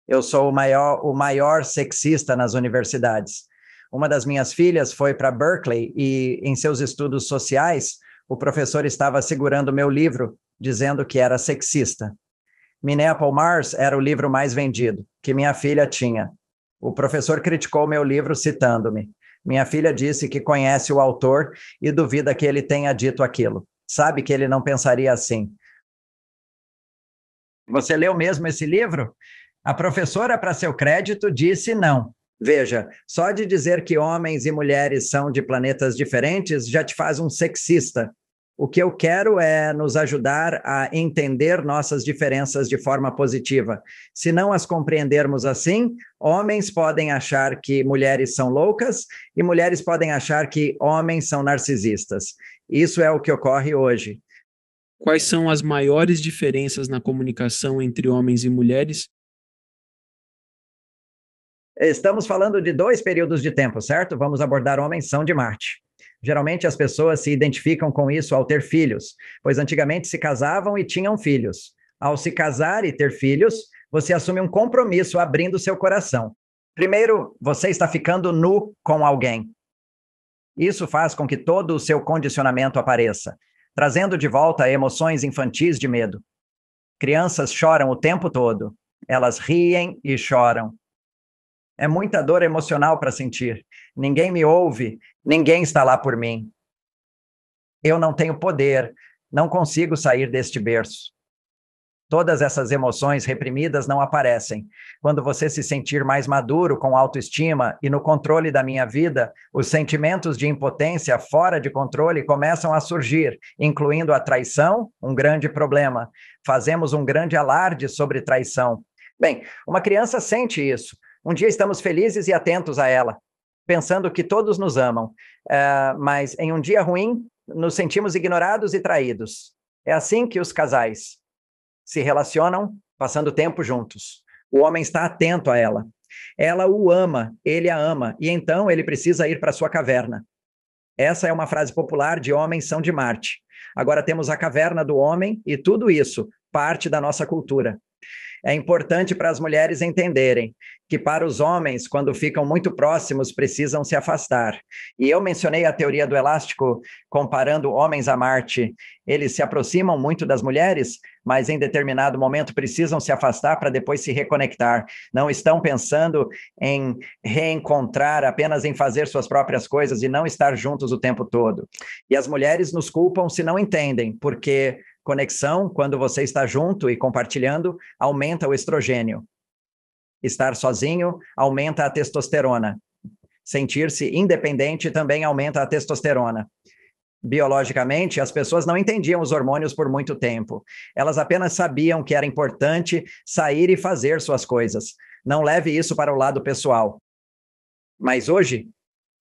A: Eu sou o maior, o maior sexista nas universidades. Uma das minhas filhas foi para Berkeley e, em seus estudos sociais, o professor estava segurando meu livro, dizendo que era sexista. Minneapolis Mars era o livro mais vendido, que minha filha tinha. O professor criticou meu livro citando-me. Minha filha disse que conhece o autor e duvida que ele tenha dito aquilo. Sabe que ele não pensaria assim. Você leu mesmo esse livro? A professora, para seu crédito, disse não. Veja, só de dizer que homens e mulheres são de planetas diferentes já te faz um sexista. O que eu quero é nos ajudar a entender nossas diferenças de forma positiva. Se não as compreendermos assim, homens podem achar que mulheres são loucas e mulheres podem achar que homens são narcisistas. Isso é o que ocorre hoje.
B: Quais são as maiores diferenças na comunicação entre homens e mulheres?
A: Estamos falando de dois períodos de tempo, certo? Vamos abordar homens são de Marte. Geralmente as pessoas se identificam com isso ao ter filhos, pois antigamente se casavam e tinham filhos. Ao se casar e ter filhos, você assume um compromisso abrindo seu coração. Primeiro, você está ficando nu com alguém. Isso faz com que todo o seu condicionamento apareça, trazendo de volta emoções infantis de medo. Crianças choram o tempo todo, elas riem e choram. É muita dor emocional para sentir, ninguém me ouve, ninguém está lá por mim. Eu não tenho poder, não consigo sair deste berço. Todas essas emoções reprimidas não aparecem. Quando você se sentir mais maduro, com autoestima e no controle da minha vida, os sentimentos de impotência fora de controle começam a surgir, incluindo a traição, um grande problema. Fazemos um grande alarde sobre traição. Bem, uma criança sente isso. Um dia estamos felizes e atentos a ela pensando que todos nos amam, uh, mas em um dia ruim nos sentimos ignorados e traídos. É assim que os casais se relacionam, passando tempo juntos. O homem está atento a ela. Ela o ama, ele a ama, e então ele precisa ir para sua caverna. Essa é uma frase popular de Homens são de Marte. Agora temos a caverna do homem e tudo isso parte da nossa cultura é importante para as mulheres entenderem que para os homens, quando ficam muito próximos, precisam se afastar. E eu mencionei a teoria do elástico comparando homens a Marte. Eles se aproximam muito das mulheres, mas em determinado momento precisam se afastar para depois se reconectar. Não estão pensando em reencontrar, apenas em fazer suas próprias coisas e não estar juntos o tempo todo. E as mulheres nos culpam se não entendem, porque Conexão, quando você está junto e compartilhando, aumenta o estrogênio. Estar sozinho aumenta a testosterona. Sentir-se independente também aumenta a testosterona. Biologicamente, as pessoas não entendiam os hormônios por muito tempo. Elas apenas sabiam que era importante sair e fazer suas coisas. Não leve isso para o lado pessoal. Mas hoje,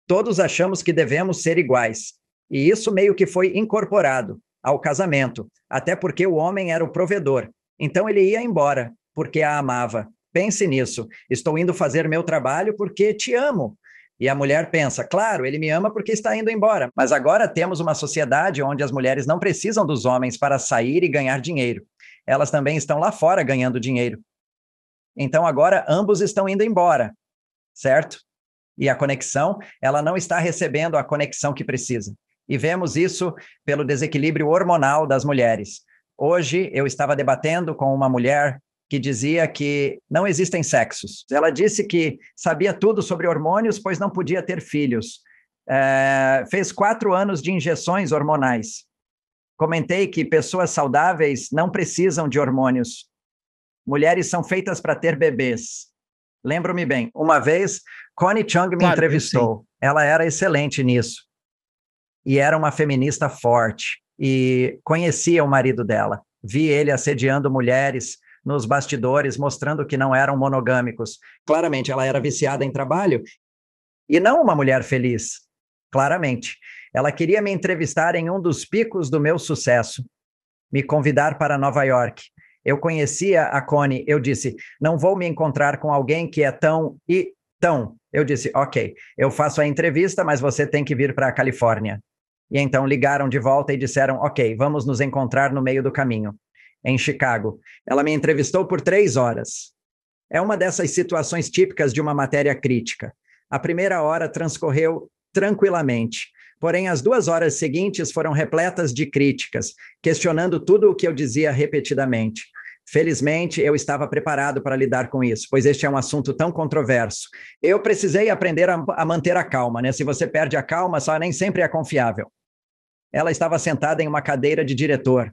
A: todos achamos que devemos ser iguais. E isso meio que foi incorporado ao casamento, até porque o homem era o provedor. Então ele ia embora, porque a amava. Pense nisso. Estou indo fazer meu trabalho porque te amo. E a mulher pensa, claro, ele me ama porque está indo embora. Mas agora temos uma sociedade onde as mulheres não precisam dos homens para sair e ganhar dinheiro. Elas também estão lá fora ganhando dinheiro. Então agora ambos estão indo embora, certo? E a conexão, ela não está recebendo a conexão que precisa. E vemos isso pelo desequilíbrio hormonal das mulheres. Hoje eu estava debatendo com uma mulher que dizia que não existem sexos. Ela disse que sabia tudo sobre hormônios, pois não podia ter filhos. É, fez quatro anos de injeções hormonais. Comentei que pessoas saudáveis não precisam de hormônios. Mulheres são feitas para ter bebês. Lembro-me bem, uma vez, Connie Chung me claro entrevistou. Ela era excelente nisso e era uma feminista forte. E conhecia o marido dela. Vi ele assediando mulheres nos bastidores, mostrando que não eram monogâmicos. Claramente, ela era viciada em trabalho e não uma mulher feliz. Claramente. Ela queria me entrevistar em um dos picos do meu sucesso, me convidar para Nova York. Eu conhecia a Connie, eu disse: não vou me encontrar com alguém que é tão e tão. Eu disse: ok, eu faço a entrevista, mas você tem que vir para a Califórnia. E então ligaram de volta e disseram: Ok, vamos nos encontrar no meio do caminho, em Chicago. Ela me entrevistou por três horas. É uma dessas situações típicas de uma matéria crítica. A primeira hora transcorreu tranquilamente. Porém, as duas horas seguintes foram repletas de críticas, questionando tudo o que eu dizia repetidamente. Felizmente, eu estava preparado para lidar com isso, pois este é um assunto tão controverso. Eu precisei aprender a, a manter a calma, né? Se você perde a calma, só nem sempre é confiável ela estava sentada em uma cadeira de diretor,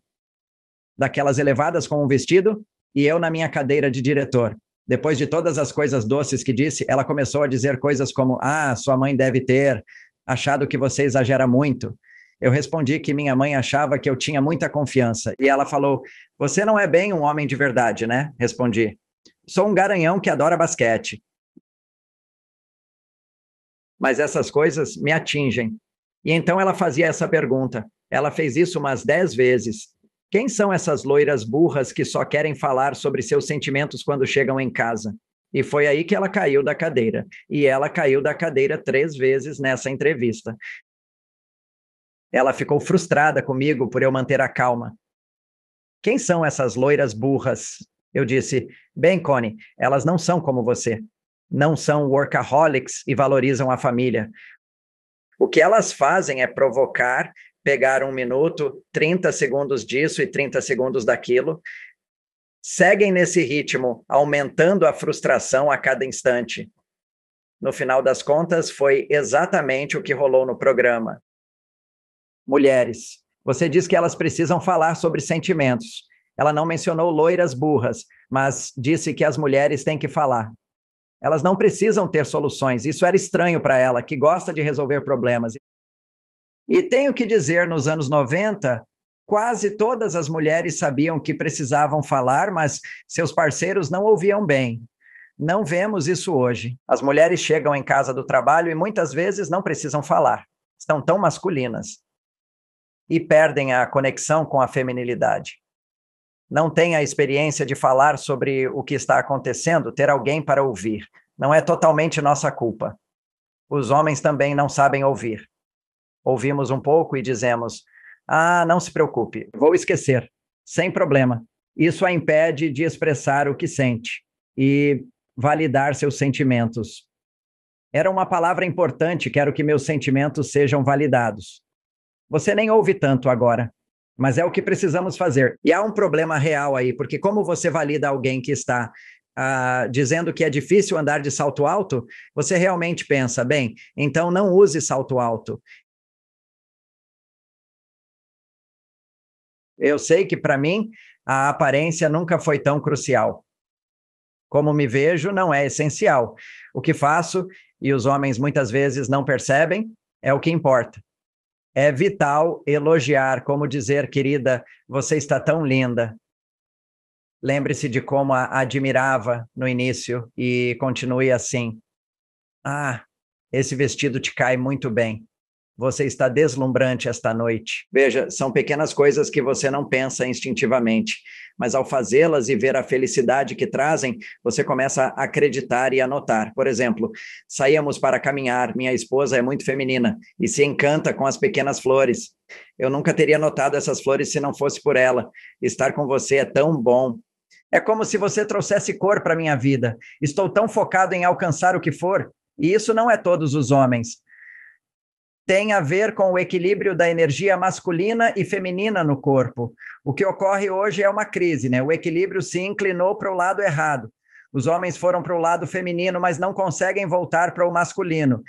A: daquelas elevadas com um vestido, e eu na minha cadeira de diretor. Depois de todas as coisas doces que disse, ela começou a dizer coisas como: Ah, sua mãe deve ter achado que você exagera muito. Eu respondi que minha mãe achava que eu tinha muita confiança. E ela falou: Você não é bem um homem de verdade, né? Respondi: Sou um garanhão que adora basquete. Mas essas coisas me atingem. E então ela fazia essa pergunta. Ela fez isso umas dez vezes. Quem são essas loiras burras que só querem falar sobre seus sentimentos quando chegam em casa? E foi aí que ela caiu da cadeira. E ela caiu da cadeira três vezes nessa entrevista. Ela ficou frustrada comigo por eu manter a calma. Quem são essas loiras burras? Eu disse: Bem, Connie, elas não são como você. Não são workaholics e valorizam a família. O que elas fazem é provocar, pegar um minuto, 30 segundos disso e 30 segundos daquilo, seguem nesse ritmo, aumentando a frustração a cada instante. No final das contas, foi exatamente o que rolou no programa. Mulheres, você diz que elas precisam falar sobre sentimentos. Ela não mencionou loiras burras, mas disse que as mulheres têm que falar. Elas não precisam ter soluções. Isso era estranho para ela, que gosta de resolver problemas. E tenho que dizer, nos anos 90, quase todas as mulheres sabiam que precisavam falar, mas seus parceiros não ouviam bem. Não vemos isso hoje. As mulheres chegam em casa do trabalho e muitas vezes não precisam falar. Estão tão masculinas e perdem a conexão com a feminilidade não tem a experiência de falar sobre o que está acontecendo, ter alguém para ouvir. Não é totalmente nossa culpa. Os homens também não sabem ouvir. Ouvimos um pouco e dizemos: Ah, não se preocupe, vou esquecer, sem problema. Isso a impede de expressar o que sente e validar seus sentimentos. Era uma palavra importante, quero que meus sentimentos sejam validados. Você nem ouve tanto agora mas é o que precisamos fazer. E há um problema real aí, porque como você valida alguém que está uh, dizendo que é difícil andar de salto alto, você realmente pensa, bem, então não use salto alto. Eu sei que para mim a aparência nunca foi tão crucial. Como me vejo não é essencial. O que faço, e os homens muitas vezes não percebem, é o que importa é vital elogiar, como dizer, querida, você está tão linda. Lembre-se de como a admirava no início e continue assim. Ah, esse vestido te cai muito bem. Você está deslumbrante esta noite. Veja, são pequenas coisas que você não pensa instintivamente, mas ao fazê-las e ver a felicidade que trazem, você começa a acreditar e a notar. Por exemplo, saímos para caminhar, minha esposa é muito feminina e se encanta com as pequenas flores. Eu nunca teria notado essas flores se não fosse por ela. Estar com você é tão bom, é como se você trouxesse cor para minha vida. Estou tão focado em alcançar o que for, e isso não é todos os homens tem a ver com o equilíbrio da energia masculina e feminina no corpo. O que ocorre hoje é uma crise, né? O equilíbrio se inclinou para o lado errado. Os homens foram para o lado feminino, mas não conseguem voltar para o masculino.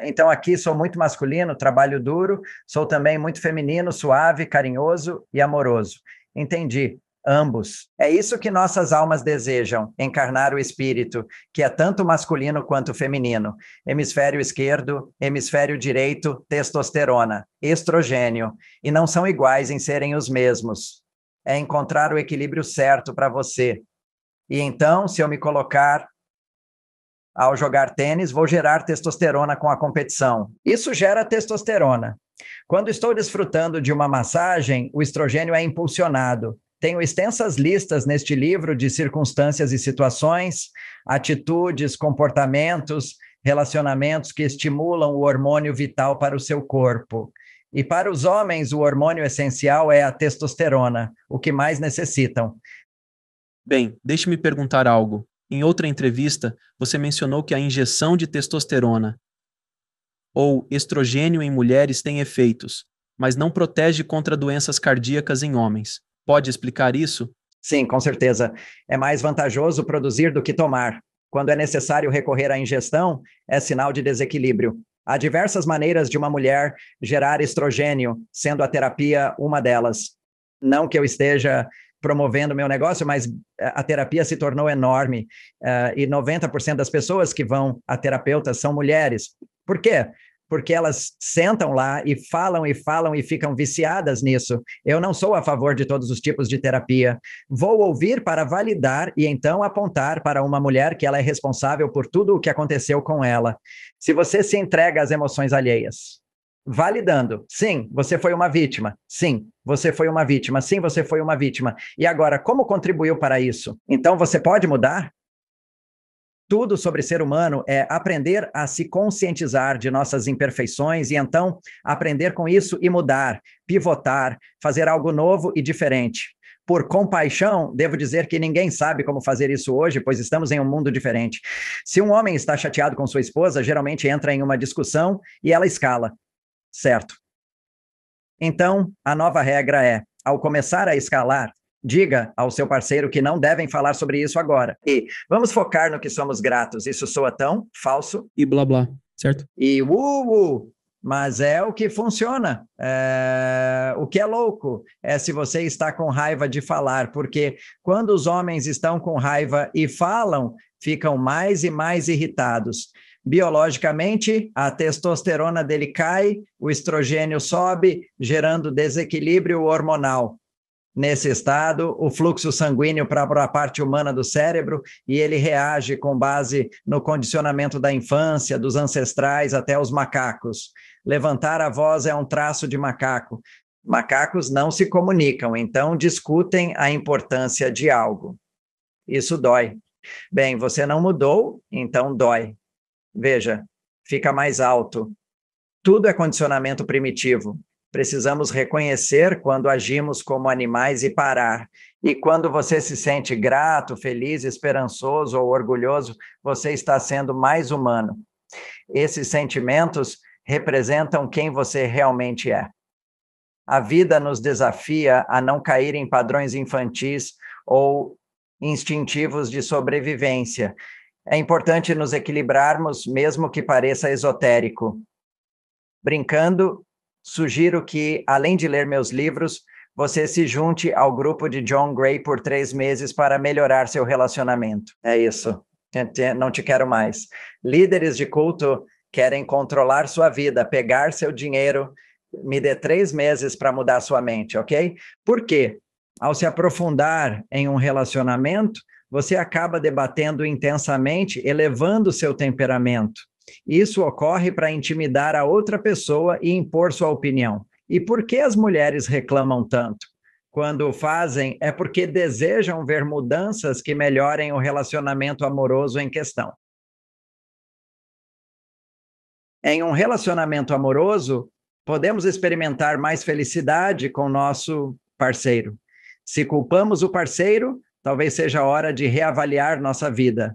A: Então, aqui sou muito masculino, trabalho duro, sou também muito feminino, suave, carinhoso e amoroso. Entendi ambos. É isso que nossas almas desejam, encarnar o espírito, que é tanto masculino quanto feminino. Hemisfério esquerdo, hemisfério direito, testosterona, estrogênio, e não são iguais em serem os mesmos. É encontrar o equilíbrio certo para você. E então, se eu me colocar ao jogar tênis, vou gerar testosterona com a competição. Isso gera testosterona. Quando estou desfrutando de uma massagem, o estrogênio é impulsionado tenho extensas listas neste livro de circunstâncias e situações, atitudes, comportamentos, relacionamentos que estimulam o hormônio vital para o seu corpo. E para os homens, o hormônio essencial é a testosterona, o que mais necessitam.
B: Bem, deixe-me perguntar algo. Em outra entrevista, você mencionou que a injeção de testosterona ou estrogênio em mulheres tem efeitos, mas não protege contra doenças cardíacas em
A: homens pode explicar isso? Sim, com certeza. É mais vantajoso produzir do que tomar. Quando é necessário recorrer à ingestão, é sinal de desequilíbrio. Há diversas maneiras de uma mulher gerar estrogênio, sendo a terapia uma delas. Não que eu esteja promovendo meu negócio, mas eh, a terapia se tornou enorme uh, e 90% das pessoas que vão a terapeutas são mulheres. Por quê? porque elas sentam lá e falam e falam e ficam viciadas nisso. Eu não sou a favor de todos os tipos de terapia. Vou ouvir para validar e então apontar para uma mulher que ela é responsável por tudo o que aconteceu com ela. Se você se entrega às emoções alheias, validando. Sim, você foi uma vítima. Sim, você foi uma vítima. Sim, você foi uma vítima. E agora, como contribuiu para isso? Então você pode mudar? Tudo sobre ser humano é aprender a se conscientizar de nossas imperfeições e então aprender com isso e mudar, pivotar, fazer algo novo e diferente. Por compaixão, devo dizer que ninguém sabe como fazer isso hoje, pois estamos em um mundo diferente. Se um homem está chateado com sua esposa, geralmente entra em uma discussão e ela escala, certo? Então, a nova regra é: ao começar a escalar, Diga ao seu parceiro que não devem falar sobre isso agora. E vamos focar no que somos gratos. Isso soa tão falso. E
B: blá blá, certo?
A: E uh, uh mas é o que funciona. É... O que é louco é se você está com raiva de falar, porque quando os homens estão com raiva e falam, ficam mais e mais irritados. Biologicamente, a testosterona dele cai, o estrogênio sobe, gerando desequilíbrio hormonal nesse estado, o fluxo sanguíneo para a parte humana do cérebro e ele reage com base no condicionamento da infância, dos ancestrais até os macacos. Levantar a voz é um traço de macaco. Macacos não se comunicam, então discutem a importância de algo. Isso dói. Bem, você não mudou, então dói. Veja, fica mais alto. Tudo é condicionamento primitivo. Precisamos reconhecer quando agimos como animais e parar. E quando você se sente grato, feliz, esperançoso ou orgulhoso, você está sendo mais humano. Esses sentimentos representam quem você realmente é. A vida nos desafia a não cair em padrões infantis ou instintivos de sobrevivência. É importante nos equilibrarmos, mesmo que pareça esotérico. Brincando Sugiro que, além de ler meus livros, você se junte ao grupo de John Gray por três meses para melhorar seu relacionamento. É isso. Não te quero mais. Líderes de culto querem controlar sua vida, pegar seu dinheiro. Me dê três meses para mudar sua mente, ok? Por quê? Ao se aprofundar em um relacionamento, você acaba debatendo intensamente, elevando seu temperamento. Isso ocorre para intimidar a outra pessoa e impor sua opinião. E por que as mulheres reclamam tanto? Quando fazem, é porque desejam ver mudanças que melhorem o relacionamento amoroso em questão. Em um relacionamento amoroso, podemos experimentar mais felicidade com nosso parceiro. Se culpamos o parceiro, talvez seja a hora de reavaliar nossa vida.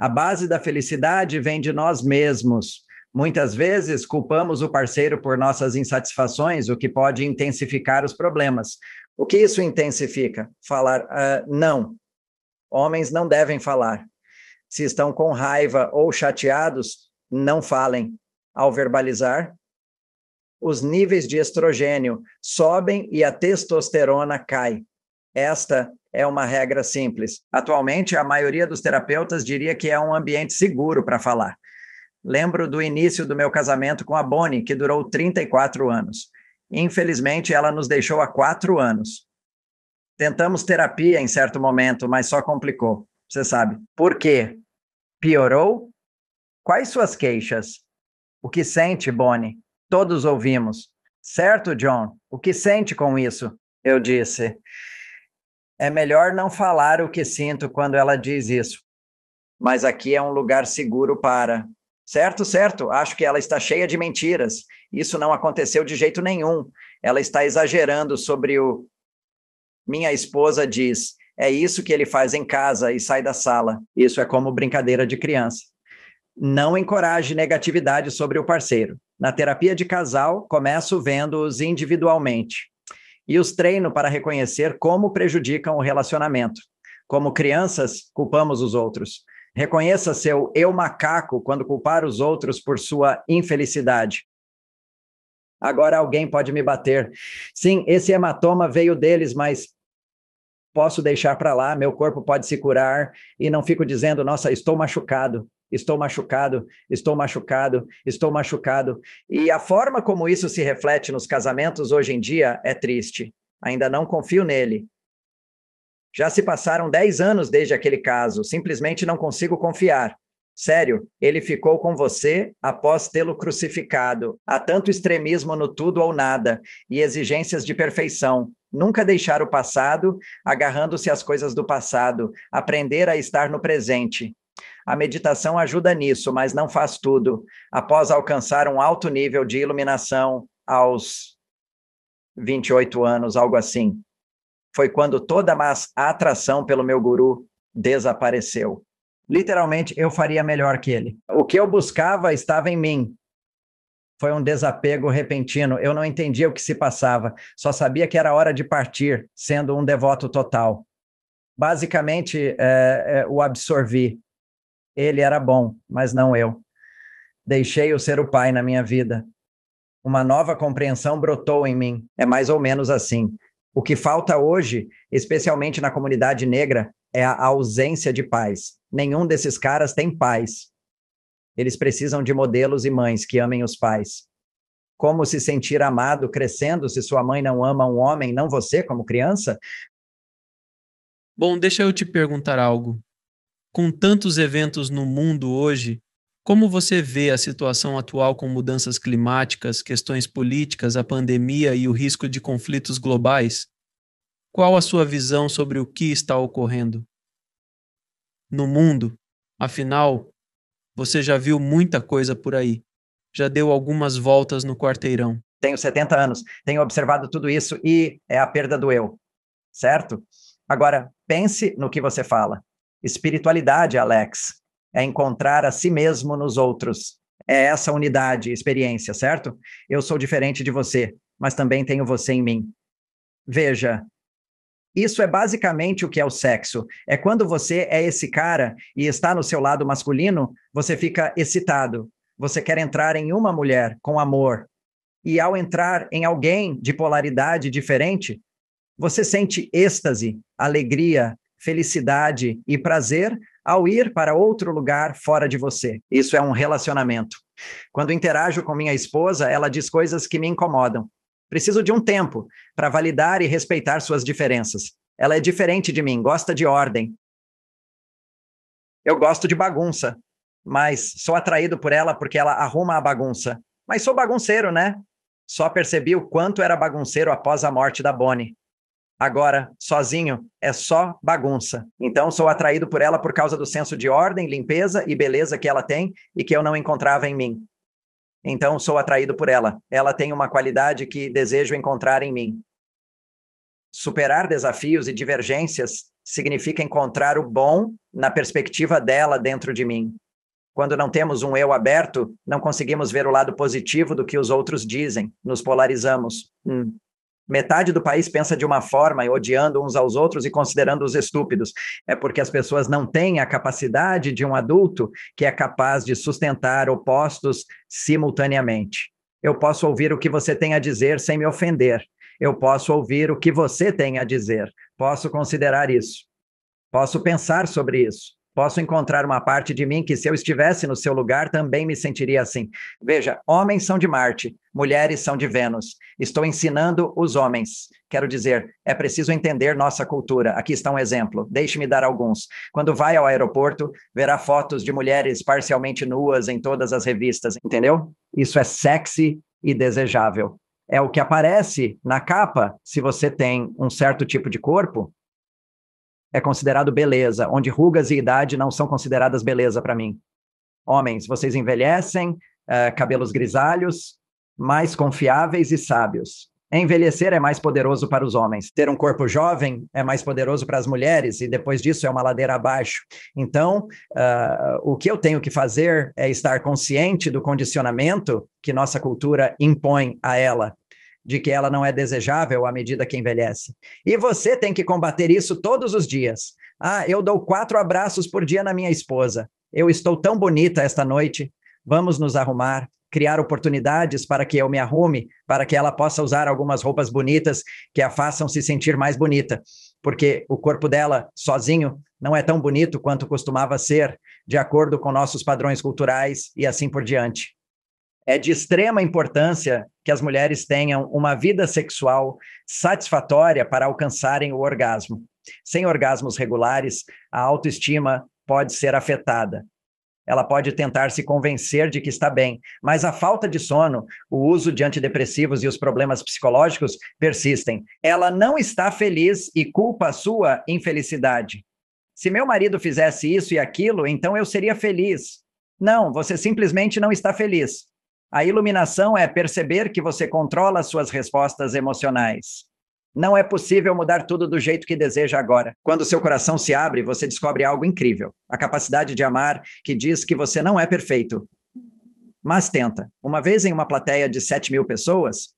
A: A base da felicidade vem de nós mesmos. Muitas vezes culpamos o parceiro por nossas insatisfações, o que pode intensificar os problemas. O que isso intensifica? Falar uh, não. Homens não devem falar. Se estão com raiva ou chateados, não falem. Ao verbalizar, os níveis de estrogênio sobem e a testosterona cai. Esta é uma regra simples. Atualmente, a maioria dos terapeutas diria que é um ambiente seguro para falar. Lembro do início do meu casamento com a Bonnie, que durou 34 anos. Infelizmente, ela nos deixou há quatro anos. Tentamos terapia em certo momento, mas só complicou. Você sabe. Por quê? Piorou? Quais suas queixas? O que sente, Bonnie? Todos ouvimos. Certo, John? O que sente com isso? Eu disse. É melhor não falar o que sinto quando ela diz isso. Mas aqui é um lugar seguro para. Certo, certo, acho que ela está cheia de mentiras. Isso não aconteceu de jeito nenhum. Ela está exagerando sobre o. Minha esposa diz: é isso que ele faz em casa e sai da sala. Isso é como brincadeira de criança. Não encoraje negatividade sobre o parceiro. Na terapia de casal, começo vendo-os individualmente e os treino para reconhecer como prejudicam o relacionamento. Como crianças, culpamos os outros. Reconheça seu eu macaco quando culpar os outros por sua infelicidade. Agora alguém pode me bater. Sim, esse hematoma veio deles, mas posso deixar para lá, meu corpo pode se curar e não fico dizendo, nossa, estou machucado estou machucado, estou machucado, estou machucado. E a forma como isso se reflete nos casamentos hoje em dia é triste. Ainda não confio nele. Já se passaram 10 anos desde aquele caso, simplesmente não consigo confiar. Sério, ele ficou com você após tê-lo crucificado. Há tanto extremismo no tudo ou nada e exigências de perfeição. Nunca deixar o passado, agarrando-se às coisas do passado, aprender a estar no presente. A meditação ajuda nisso, mas não faz tudo. Após alcançar um alto nível de iluminação aos 28 anos, algo assim, foi quando toda a atração pelo meu guru desapareceu. Literalmente, eu faria melhor que ele. O que eu buscava estava em mim, foi um desapego repentino. Eu não entendia o que se passava, só sabia que era hora de partir, sendo um devoto total. Basicamente, é, é, o absorvi. Ele era bom, mas não eu. Deixei-o ser o pai na minha vida. Uma nova compreensão brotou em mim. É mais ou menos assim. O que falta hoje, especialmente na comunidade negra, é a ausência de pais. Nenhum desses caras tem pais. Eles precisam de modelos e mães que amem os pais. Como se sentir amado crescendo se sua mãe não ama um homem, não você como criança?
B: Bom, deixa eu te perguntar algo com tantos eventos no mundo hoje, como você vê a situação atual com mudanças climáticas, questões políticas, a pandemia e o risco de conflitos globais? Qual a sua visão sobre o que está ocorrendo? No mundo, afinal, você já viu muita coisa por aí, já deu algumas voltas
A: no quarteirão. Tenho 70 anos, tenho observado tudo isso e é a perda do eu, certo? Agora, pense no que você fala. Espiritualidade, Alex, é encontrar a si mesmo nos outros. É essa unidade, experiência, certo? Eu sou diferente de você, mas também tenho você em mim. Veja, isso é basicamente o que é o sexo. É quando você é esse cara e está no seu lado masculino, você fica excitado. Você quer entrar em uma mulher com amor. E ao entrar em alguém de polaridade diferente, você sente êxtase, alegria, felicidade e prazer ao ir para outro lugar fora de você. Isso é um relacionamento. Quando interajo com minha esposa, ela diz coisas que me incomodam. Preciso de um tempo para validar e respeitar suas diferenças. Ela é diferente de mim, gosta de ordem. Eu gosto de bagunça, mas sou atraído por ela porque ela arruma a bagunça. Mas sou bagunceiro, né? Só percebi o quanto era bagunceiro após a morte da Bonnie. Agora, sozinho, é só bagunça. Então, sou atraído por ela por causa do senso de ordem, limpeza e beleza que ela tem e que eu não encontrava em mim. Então, sou atraído por ela. Ela tem uma qualidade que desejo encontrar em mim. Superar desafios e divergências significa encontrar o bom na perspectiva dela dentro de mim. Quando não temos um eu aberto, não conseguimos ver o lado positivo do que os outros dizem, nos polarizamos. Hum, metade do país pensa de uma forma, odiando uns aos outros e considerando os estúpidos. É porque as pessoas não têm a capacidade de um adulto que é capaz de sustentar opostos simultaneamente. Eu posso ouvir o que você tem a dizer sem me ofender. Eu posso ouvir o que você tem a dizer. Posso considerar isso. Posso pensar sobre isso. Posso encontrar uma parte de mim que, se eu estivesse no seu lugar, também me sentiria assim. Veja, homens são de Marte, mulheres são de Vênus. Estou ensinando os homens. Quero dizer, é preciso entender nossa cultura. Aqui está um exemplo. Deixe-me dar alguns. Quando vai ao aeroporto, verá fotos de mulheres parcialmente nuas em todas as revistas, entendeu? Isso é sexy e desejável. É o que aparece na capa se você tem um certo tipo de corpo é considerado beleza, onde rugas e idade não são consideradas beleza para mim. Homens, vocês envelhecem, uh, cabelos grisalhos, mais confiáveis e sábios. Envelhecer é mais poderoso para os homens. Ter um corpo jovem é mais poderoso para as mulheres, e depois disso é uma ladeira abaixo. Então, uh, o que eu tenho que fazer é estar consciente do condicionamento que nossa cultura impõe a ela de que ela não é desejável à medida que envelhece. E você tem que combater isso todos os dias. Ah, eu dou quatro abraços por dia na minha esposa. Eu estou tão bonita esta noite. Vamos nos arrumar, criar oportunidades para que eu me arrume, para que ela possa usar algumas roupas bonitas que a façam se sentir mais bonita. Porque o corpo dela, sozinho, não é tão bonito quanto costumava ser, de acordo com nossos padrões culturais e assim por diante é de extrema importância que as mulheres tenham uma vida sexual satisfatória para alcançarem o orgasmo. Sem orgasmos regulares, a autoestima pode ser afetada. Ela pode tentar se convencer de que está bem, mas a falta de sono, o uso de antidepressivos e os problemas psicológicos persistem. Ela não está feliz e culpa a sua infelicidade. Se meu marido fizesse isso e aquilo, então eu seria feliz. Não, você simplesmente não está feliz. A iluminação é perceber que você controla suas respostas emocionais. Não é possível mudar tudo do jeito que deseja agora. Quando seu coração se abre, você descobre algo incrível: a capacidade de amar que diz que você não é perfeito. Mas tenta. Uma vez em uma plateia de 7 mil pessoas,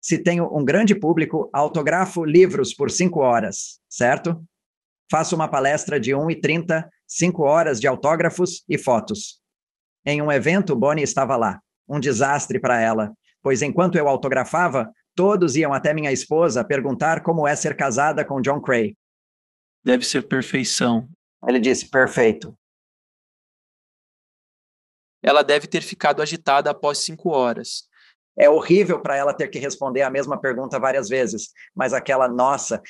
A: se tenho um grande público, autografo livros por 5 horas, certo? Faço uma palestra de 1h30, 5 horas de autógrafos e fotos. Em um evento, Bonnie estava lá um desastre para ela, pois enquanto eu autografava, todos iam até minha esposa perguntar como é ser casada com John Cray.
B: Deve ser perfeição. Ele disse: perfeito.
A: Ela deve ter ficado agitada após cinco horas. É horrível para ela ter que responder a mesma pergunta várias vezes, mas aquela nossa.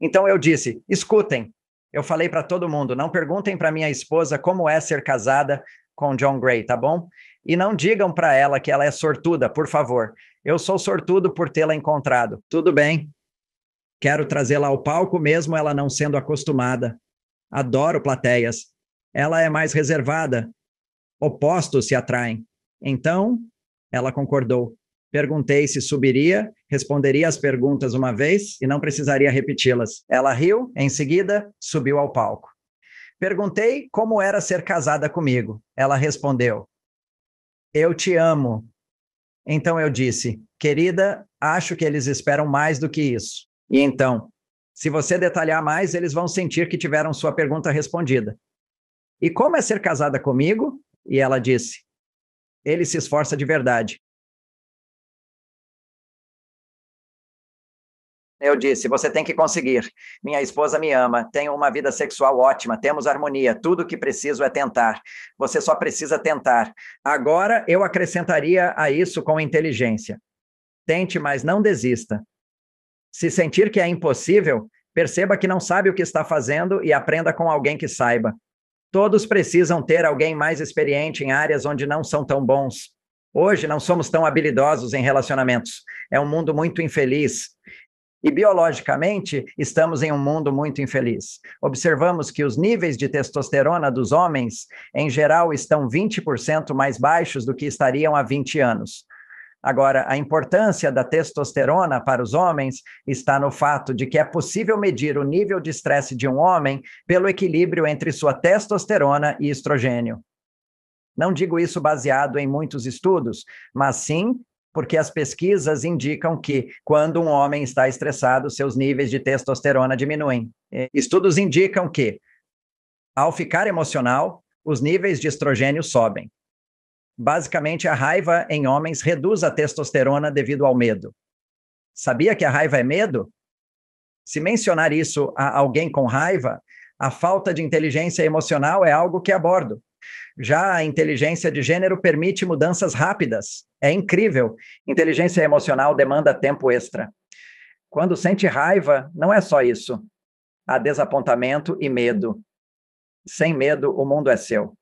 A: Então eu disse: escutem. Eu falei para todo mundo: não perguntem para minha esposa como é ser casada com John Gray, tá bom? E não digam para ela que ela é sortuda, por favor. Eu sou sortudo por tê-la encontrado. Tudo bem. Quero trazê-la ao palco mesmo ela não sendo acostumada. Adoro plateias. Ela é mais reservada. Opostos se atraem. Então, ela concordou. Perguntei se subiria, responderia as perguntas uma vez e não precisaria repeti-las. Ela riu, em seguida, subiu ao palco. Perguntei como era ser casada comigo. Ela respondeu: eu te amo. Então eu disse: Querida, acho que eles esperam mais do que isso. E então, se você detalhar mais, eles vão sentir que tiveram sua pergunta respondida. E como é ser casada comigo? E ela disse: Ele se esforça de verdade. Eu disse: você tem que conseguir. Minha esposa me ama, tenho uma vida sexual ótima, temos harmonia, tudo o que preciso é tentar. Você só precisa tentar. Agora eu acrescentaria a isso com inteligência. Tente, mas não desista. Se sentir que é impossível, perceba que não sabe o que está fazendo e aprenda com alguém que saiba. Todos precisam ter alguém mais experiente em áreas onde não são tão bons. Hoje não somos tão habilidosos em relacionamentos. É um mundo muito infeliz. E biologicamente, estamos em um mundo muito infeliz. Observamos que os níveis de testosterona dos homens, em geral, estão 20% mais baixos do que estariam há 20 anos. Agora, a importância da testosterona para os homens está no fato de que é possível medir o nível de estresse de um homem pelo equilíbrio entre sua testosterona e estrogênio. Não digo isso baseado em muitos estudos, mas sim porque as pesquisas indicam que quando um homem está estressado, seus níveis de testosterona diminuem. É, estudos indicam que, ao ficar emocional, os níveis de estrogênio sobem. Basicamente, a raiva em homens reduz a testosterona devido ao medo. Sabia que a raiva é medo? Se mencionar isso a alguém com raiva, a falta de inteligência emocional é algo que abordo. Já a inteligência de gênero permite mudanças rápidas. É incrível. Inteligência emocional demanda tempo extra. Quando sente raiva, não é só isso. Há desapontamento e medo. Sem medo, o mundo é seu.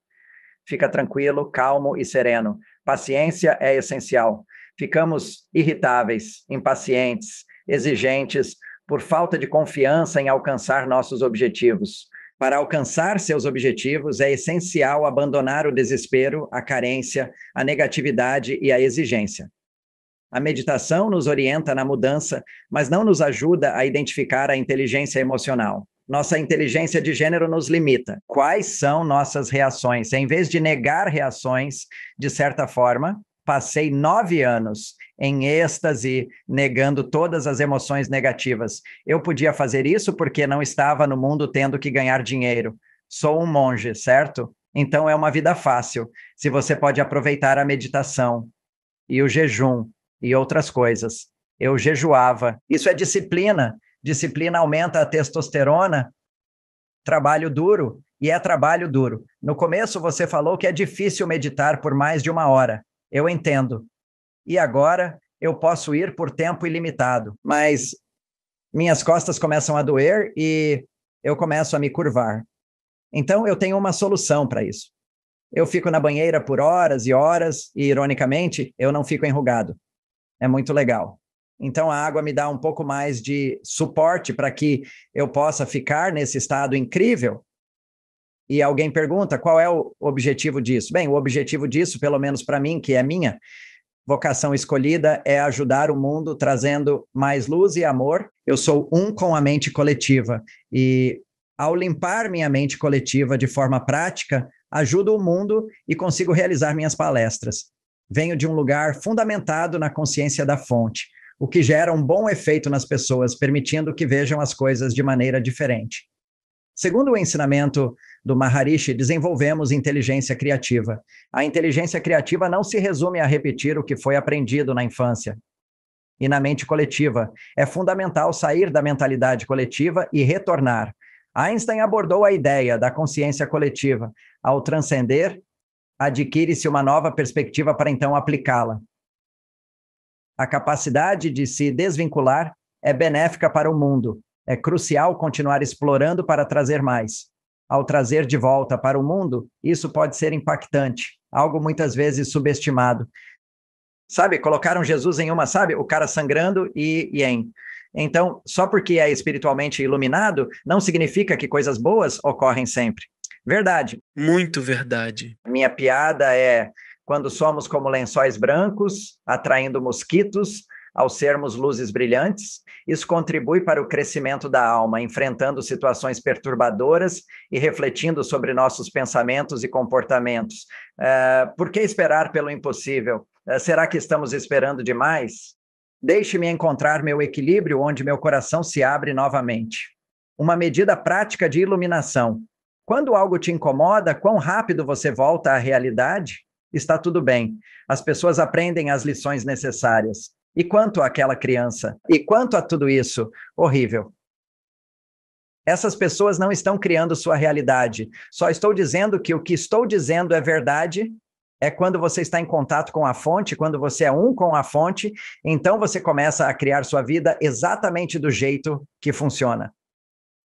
A: Fica tranquilo, calmo e sereno. Paciência é essencial. Ficamos irritáveis, impacientes, exigentes, por falta de confiança em alcançar nossos objetivos. Para alcançar seus objetivos, é essencial abandonar o desespero, a carência, a negatividade e a exigência. A meditação nos orienta na mudança, mas não nos ajuda a identificar a inteligência emocional. Nossa inteligência de gênero nos limita. Quais são nossas reações? Em vez de negar reações, de certa forma, passei nove anos em êxtase, negando todas as emoções negativas. Eu podia fazer isso porque não estava no mundo tendo que ganhar dinheiro. Sou um monge, certo? Então é uma vida fácil, se você pode aproveitar a meditação e o jejum e outras coisas. Eu jejuava. Isso é disciplina. Disciplina aumenta a testosterona. Trabalho duro, e é trabalho duro. No começo você falou que é difícil meditar por mais de uma hora eu entendo. E agora eu posso ir por tempo ilimitado, mas minhas costas começam a doer e eu começo a me curvar. Então eu tenho uma solução para isso. Eu fico na banheira por horas e horas e, ironicamente, eu não fico enrugado. É muito legal. Então a água me dá um pouco mais de suporte para que eu possa ficar nesse estado incrível e alguém pergunta qual é o objetivo disso. Bem, o objetivo disso, pelo menos para mim, que é minha vocação escolhida, é ajudar o mundo trazendo mais luz e amor. Eu sou um com a mente coletiva e ao limpar minha mente coletiva de forma prática, ajudo o mundo e consigo realizar minhas palestras. Venho de um lugar fundamentado na consciência da fonte, o que gera um bom efeito nas pessoas, permitindo que vejam as coisas de maneira diferente. Segundo o ensinamento do Maharishi, desenvolvemos inteligência criativa. A inteligência criativa não se resume a repetir o que foi aprendido na infância e na mente coletiva. É fundamental sair da mentalidade coletiva e retornar. Einstein abordou a ideia da consciência coletiva. Ao transcender, adquire-se uma nova perspectiva para então aplicá-la. A capacidade de se desvincular é benéfica para o mundo. É crucial continuar explorando para trazer mais ao trazer de volta para o mundo, isso pode ser impactante, algo muitas vezes subestimado. Sabe, colocaram Jesus em uma, sabe, o cara sangrando e em. Então, só porque é espiritualmente iluminado, não significa que coisas boas ocorrem sempre. Verdade. Muito verdade. Minha piada é quando somos como lençóis brancos, atraindo mosquitos, ao sermos luzes brilhantes, isso contribui para o crescimento da alma, enfrentando situações perturbadoras e refletindo sobre nossos pensamentos e comportamentos. Uh, por que esperar pelo impossível? Uh, será que estamos esperando demais? Deixe-me encontrar meu equilíbrio onde meu coração se abre novamente. Uma medida prática de iluminação. Quando algo te incomoda, quão rápido você volta à realidade? Está tudo bem. As pessoas aprendem as lições necessárias. E quanto àquela criança? E quanto a tudo isso? Horrível. Essas pessoas não estão criando sua realidade. Só estou dizendo que o que estou dizendo é verdade. É quando você está em contato com a fonte, quando você é um com a fonte, então você começa a criar sua vida exatamente do jeito que funciona.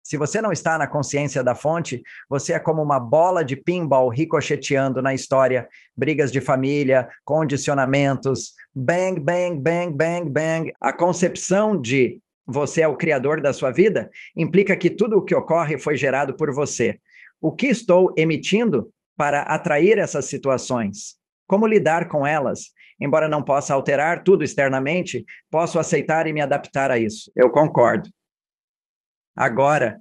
A: Se você não está na consciência da fonte, você é como uma bola de pinball ricocheteando na história, brigas de família, condicionamentos, bang, bang, bang, bang, bang. A concepção de você é o criador da sua vida implica que tudo o que ocorre foi gerado por você. O que estou emitindo para atrair essas situações? Como lidar com elas? Embora não possa alterar tudo externamente, posso aceitar e me adaptar a isso. Eu concordo. Agora,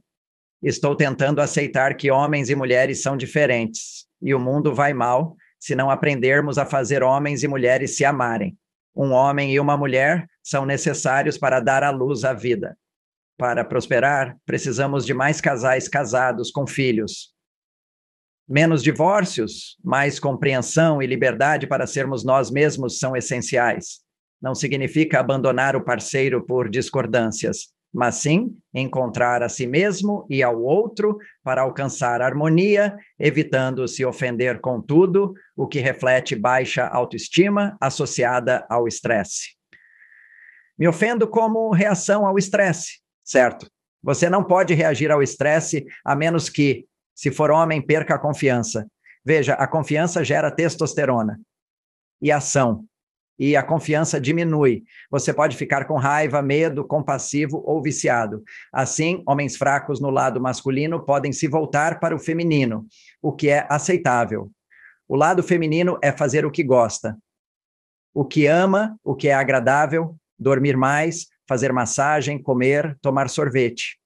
A: estou tentando aceitar que homens e mulheres são diferentes e o mundo vai mal se não aprendermos a fazer homens e mulheres se amarem. Um homem e uma mulher são necessários para dar à luz a vida. Para prosperar, precisamos de mais casais casados com filhos. Menos divórcios, mais compreensão e liberdade para sermos nós mesmos são essenciais. Não significa abandonar o parceiro por discordâncias, mas sim encontrar a si mesmo e ao outro para alcançar harmonia, evitando se ofender com tudo, o que reflete baixa autoestima associada ao estresse. Me ofendo como reação ao estresse, certo? Você não pode reagir ao estresse a menos que, se for homem, perca a confiança. Veja, a confiança gera testosterona e ação e a confiança diminui. Você pode ficar com raiva, medo, compassivo ou viciado. Assim, homens fracos no lado masculino podem se voltar para o feminino, o que é aceitável. O lado feminino é fazer o que gosta, o que ama, o que é agradável, dormir mais, fazer massagem, comer, tomar sorvete.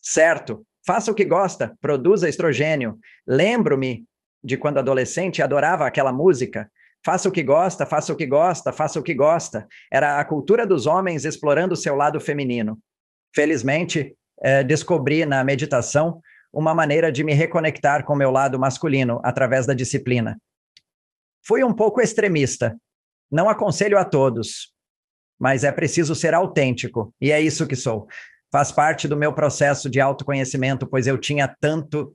A: Certo, faça o que gosta, produza estrogênio. Lembro-me de quando adolescente adorava aquela música, Faça o que gosta, faça o que gosta, faça o que gosta. Era a cultura dos homens explorando o seu lado feminino. Felizmente, é, descobri na meditação uma maneira de me reconectar com meu lado masculino através da disciplina. Fui um pouco extremista. Não aconselho a todos, mas é preciso ser autêntico, e é isso que sou. Faz parte do meu processo de autoconhecimento, pois eu tinha tanto,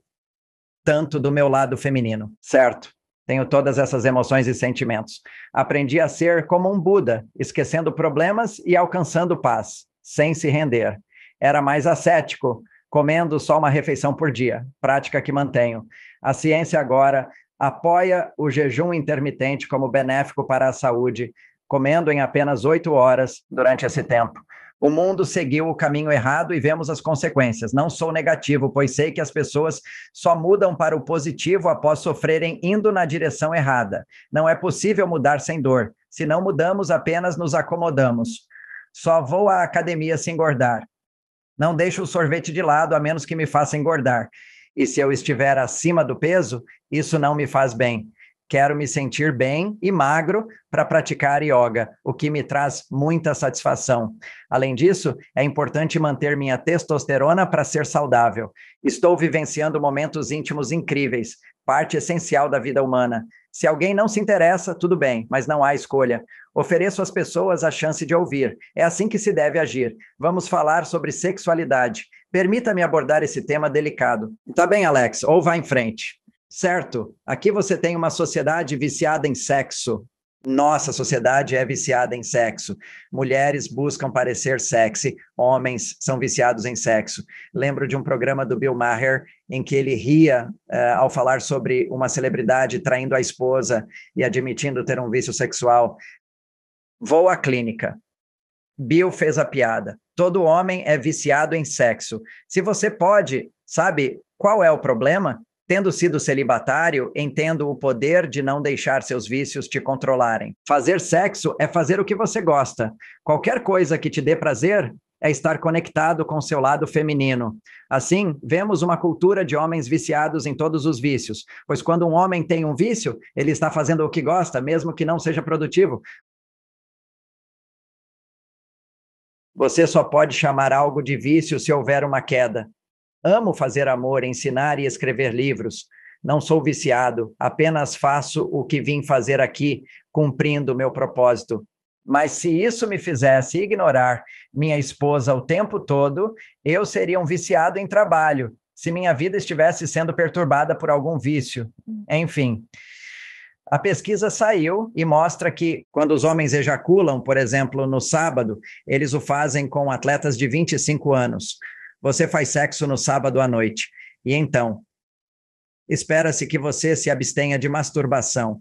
A: tanto do meu lado feminino, certo? Tenho todas essas emoções e sentimentos. Aprendi a ser como um Buda, esquecendo problemas e alcançando paz, sem se render. Era mais ascético, comendo só uma refeição por dia, prática que mantenho. A ciência agora apoia o jejum intermitente como benéfico para a saúde, comendo em apenas oito horas durante esse tempo o mundo seguiu o caminho errado e vemos as consequências. Não sou negativo, pois sei que as pessoas só mudam para o positivo após sofrerem indo na direção errada. Não é possível mudar sem dor. Se não mudamos, apenas nos acomodamos. Só vou à academia se engordar. Não deixo o sorvete de lado, a menos que me faça engordar. E se eu estiver acima do peso, isso não me faz bem quero me sentir bem e magro para praticar yoga, o que me traz muita satisfação. Além disso, é importante manter minha testosterona para ser saudável. Estou vivenciando momentos íntimos incríveis, parte essencial da vida humana. Se alguém não se interessa, tudo bem, mas não há escolha. Ofereço às pessoas a chance de ouvir. É assim que se deve agir. Vamos falar sobre sexualidade. Permita-me abordar esse tema delicado. Tá bem, Alex, ou vá em frente certo? Aqui você tem uma sociedade viciada em sexo. Nossa sociedade é viciada em sexo. Mulheres buscam parecer sexy, homens são viciados em sexo. Lembro de um programa do Bill Maher em que ele ria uh, ao falar sobre uma celebridade traindo a esposa e admitindo ter um vício sexual. Vou à clínica. Bill fez a piada. Todo homem é viciado em sexo. Se você pode, sabe qual é o problema? Tendo sido celibatário, entendo o poder de não deixar seus vícios te controlarem. Fazer sexo é fazer o que você gosta. Qualquer coisa que te dê prazer é estar conectado com seu lado feminino. Assim, vemos uma cultura de homens viciados em todos os vícios, pois quando um homem tem um vício, ele está fazendo o que gosta, mesmo que não seja produtivo. Você só pode chamar algo de vício se houver uma queda. Amo fazer amor, ensinar e escrever livros. Não sou viciado, apenas faço o que vim fazer aqui, cumprindo o meu propósito. Mas se isso me fizesse ignorar minha esposa o tempo todo, eu seria um viciado em trabalho, se minha vida estivesse sendo perturbada por algum vício. Hum. Enfim. A pesquisa saiu e mostra que, quando os homens ejaculam, por exemplo, no sábado, eles o fazem com atletas de 25 anos você faz sexo no sábado à noite. E então, espera-se que você se abstenha de masturbação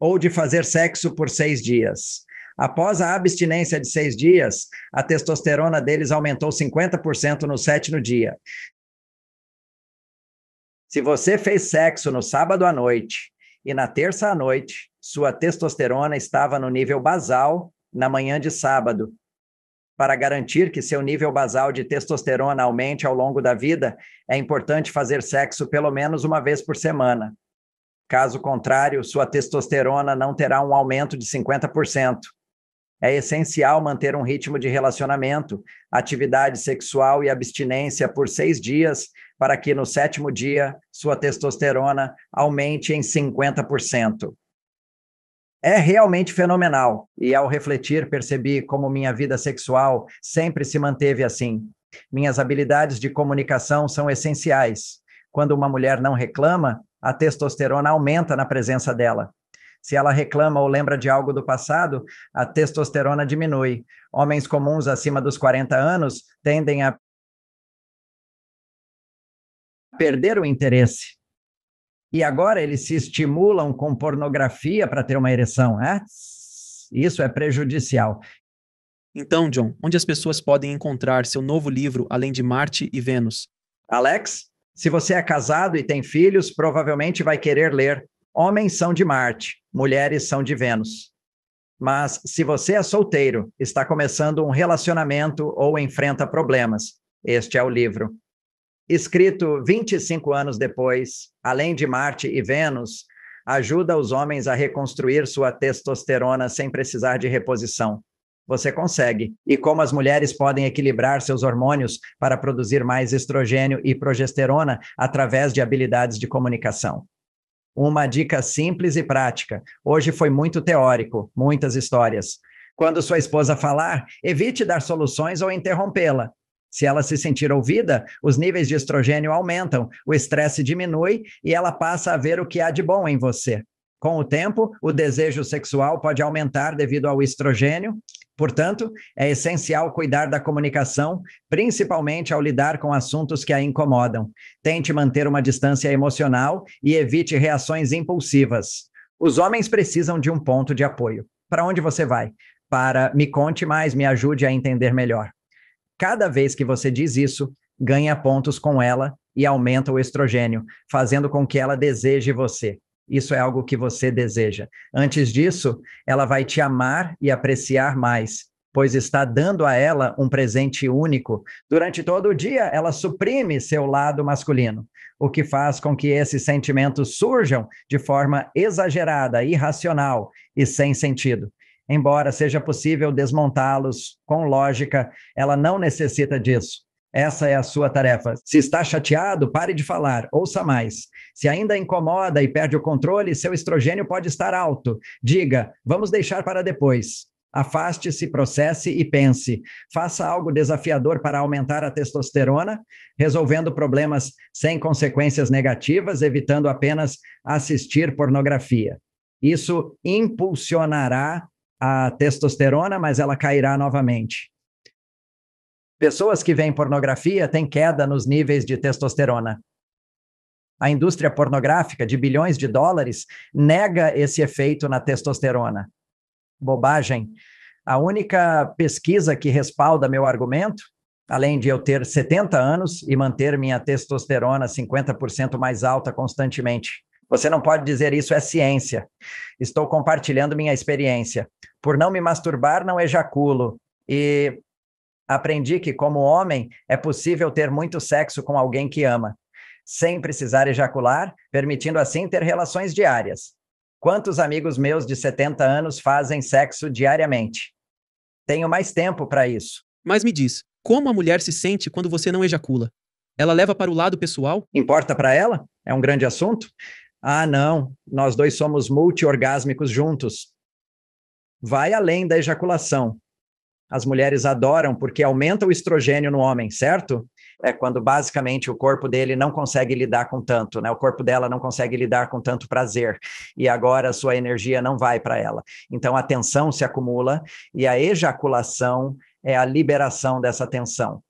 A: ou de fazer sexo por seis dias. Após a abstinência de seis dias, a testosterona deles aumentou 50% no sétimo dia. Se você fez sexo no sábado à noite e na terça à noite, sua testosterona estava no nível basal na manhã de sábado para garantir que seu nível basal de testosterona aumente ao longo da vida, é importante fazer sexo pelo menos uma vez por semana. Caso contrário, sua testosterona não terá um aumento de 50%. É essencial manter um ritmo de relacionamento, atividade sexual e abstinência por seis dias, para que no sétimo dia sua testosterona aumente em 50% é realmente fenomenal. E ao refletir, percebi como minha vida sexual sempre se manteve assim. Minhas habilidades de comunicação são essenciais. Quando uma mulher não reclama, a testosterona aumenta na presença dela. Se ela reclama ou lembra de algo do passado, a testosterona diminui. Homens comuns acima dos 40 anos tendem a perder o interesse e agora eles se estimulam com pornografia para ter uma ereção. É? Isso é prejudicial.
B: Então, John, onde as pessoas podem encontrar seu novo livro, além de Marte e
A: Vênus? Alex, se você é casado e tem filhos, provavelmente vai querer ler Homens são de Marte, Mulheres são de Vênus. Mas se você é solteiro, está começando um relacionamento ou enfrenta problemas, este é o livro escrito 25 anos depois, além de Marte e Vênus, ajuda os homens a reconstruir sua testosterona sem precisar de reposição. Você consegue. E como as mulheres podem equilibrar seus hormônios para produzir mais estrogênio e progesterona através de habilidades de comunicação. Uma dica simples e prática. Hoje foi muito teórico, muitas histórias. Quando sua esposa falar, evite dar soluções ou interrompê-la. Se ela se sentir ouvida, os níveis de estrogênio aumentam, o estresse diminui e ela passa a ver o que há de bom em você. Com o tempo, o desejo sexual pode aumentar devido ao estrogênio. Portanto, é essencial cuidar da comunicação, principalmente ao lidar com assuntos que a incomodam. Tente manter uma distância emocional e evite reações impulsivas. Os homens precisam de um ponto de apoio. Para onde você vai? Para me conte mais, me ajude a entender melhor. Cada vez que você diz isso, ganha pontos com ela e aumenta o estrogênio, fazendo com que ela deseje você. Isso é algo que você deseja. Antes disso, ela vai te amar e apreciar mais, pois está dando a ela um presente único. Durante todo o dia, ela suprime seu lado masculino, o que faz com que esses sentimentos surjam de forma exagerada, irracional e sem sentido embora seja possível desmontá-los com lógica, ela não necessita disso. Essa é a sua tarefa. Se está chateado, pare de falar, ouça mais. Se ainda incomoda e perde o controle, seu estrogênio pode estar alto. Diga: vamos deixar para depois. Afaste-se, processe e pense. Faça algo desafiador para aumentar a testosterona, resolvendo problemas sem consequências negativas, evitando apenas assistir pornografia. Isso impulsionará a testosterona, mas ela cairá novamente. Pessoas que veem pornografia têm queda nos níveis de testosterona. A indústria pornográfica de bilhões de dólares nega esse efeito na testosterona. Bobagem. A única pesquisa que respalda meu argumento, além de eu ter 70 anos e manter minha testosterona 50% mais alta constantemente, você não pode dizer isso é ciência. Estou compartilhando minha experiência. Por não me masturbar, não ejaculo. E aprendi que, como homem, é possível ter muito sexo com alguém que ama, sem precisar ejacular, permitindo assim ter relações diárias. Quantos amigos meus de 70 anos fazem sexo diariamente? Tenho mais tempo para isso. Mas me diz, como a mulher se sente quando você não ejacula? Ela leva para o lado pessoal? Importa para ela? É um grande assunto? Ah, não, nós dois somos multiorgásmicos juntos. Vai além da ejaculação. As mulheres adoram porque aumenta o estrogênio no homem, certo? É quando basicamente o corpo dele não consegue lidar com tanto, né? O corpo dela não consegue lidar com tanto prazer e agora a sua energia não vai para ela. Então a tensão se acumula e a ejaculação é a liberação dessa tensão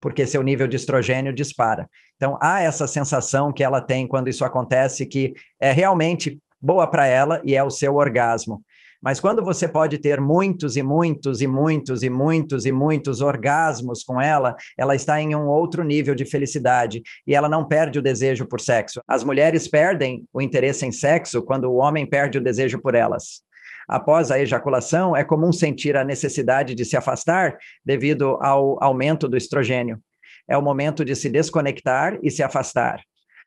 A: porque seu nível de estrogênio dispara. Então, há essa sensação que ela tem quando isso acontece, que é realmente boa para ela e é o seu orgasmo. Mas quando você pode ter muitos e muitos e muitos e muitos e muitos orgasmos com ela, ela está em um outro nível de felicidade e ela não perde o desejo por sexo. As mulheres perdem o interesse em sexo quando o homem perde o desejo por elas. Após a ejaculação, é comum sentir a necessidade de se afastar devido ao aumento do estrogênio é o momento de se desconectar e se afastar.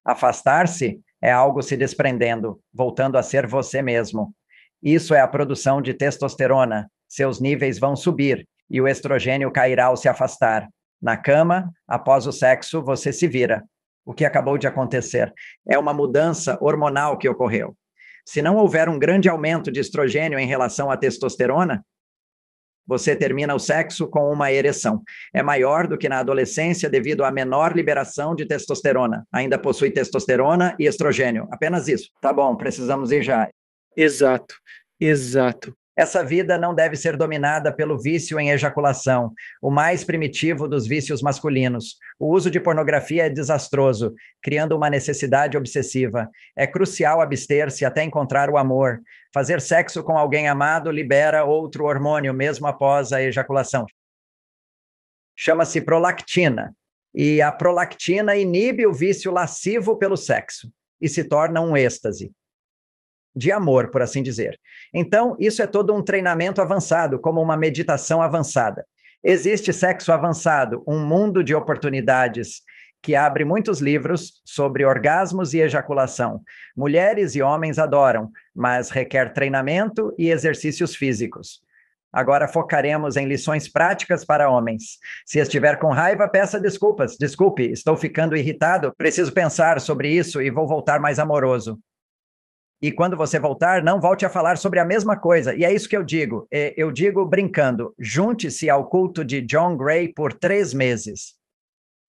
A: Afastar-se é algo se desprendendo, voltando a ser você mesmo. Isso é a produção de testosterona. Seus níveis vão subir e o estrogênio cairá ao se afastar. Na cama, após o sexo, você se vira. O que acabou de acontecer é uma mudança hormonal que ocorreu. Se não houver um grande aumento de estrogênio em relação à testosterona, você termina o sexo com uma ereção. É maior do que na adolescência devido à menor liberação de testosterona. Ainda possui testosterona e estrogênio. Apenas isso. Tá bom, precisamos ir já. Exato, exato. Essa vida não deve ser dominada pelo vício em ejaculação, o mais primitivo dos vícios masculinos. O uso de pornografia é desastroso, criando uma necessidade obsessiva. É crucial abster-se até encontrar o amor. Fazer sexo com alguém amado libera outro hormônio mesmo após a ejaculação. Chama-se prolactina. E a prolactina inibe o vício lascivo pelo sexo e se torna um êxtase de amor, por assim dizer. Então, isso é todo um treinamento avançado, como uma meditação avançada. Existe sexo avançado, um mundo de oportunidades que abre muitos livros sobre orgasmos e ejaculação. Mulheres e homens adoram, mas requer treinamento e exercícios físicos. Agora focaremos em lições práticas para homens. Se estiver com raiva, peça desculpas. Desculpe, estou ficando irritado, preciso pensar sobre isso e vou voltar mais amoroso. E quando você voltar, não volte a falar sobre a mesma coisa. E é isso que eu digo. É, eu digo brincando: junte-se ao culto de John Gray por três meses.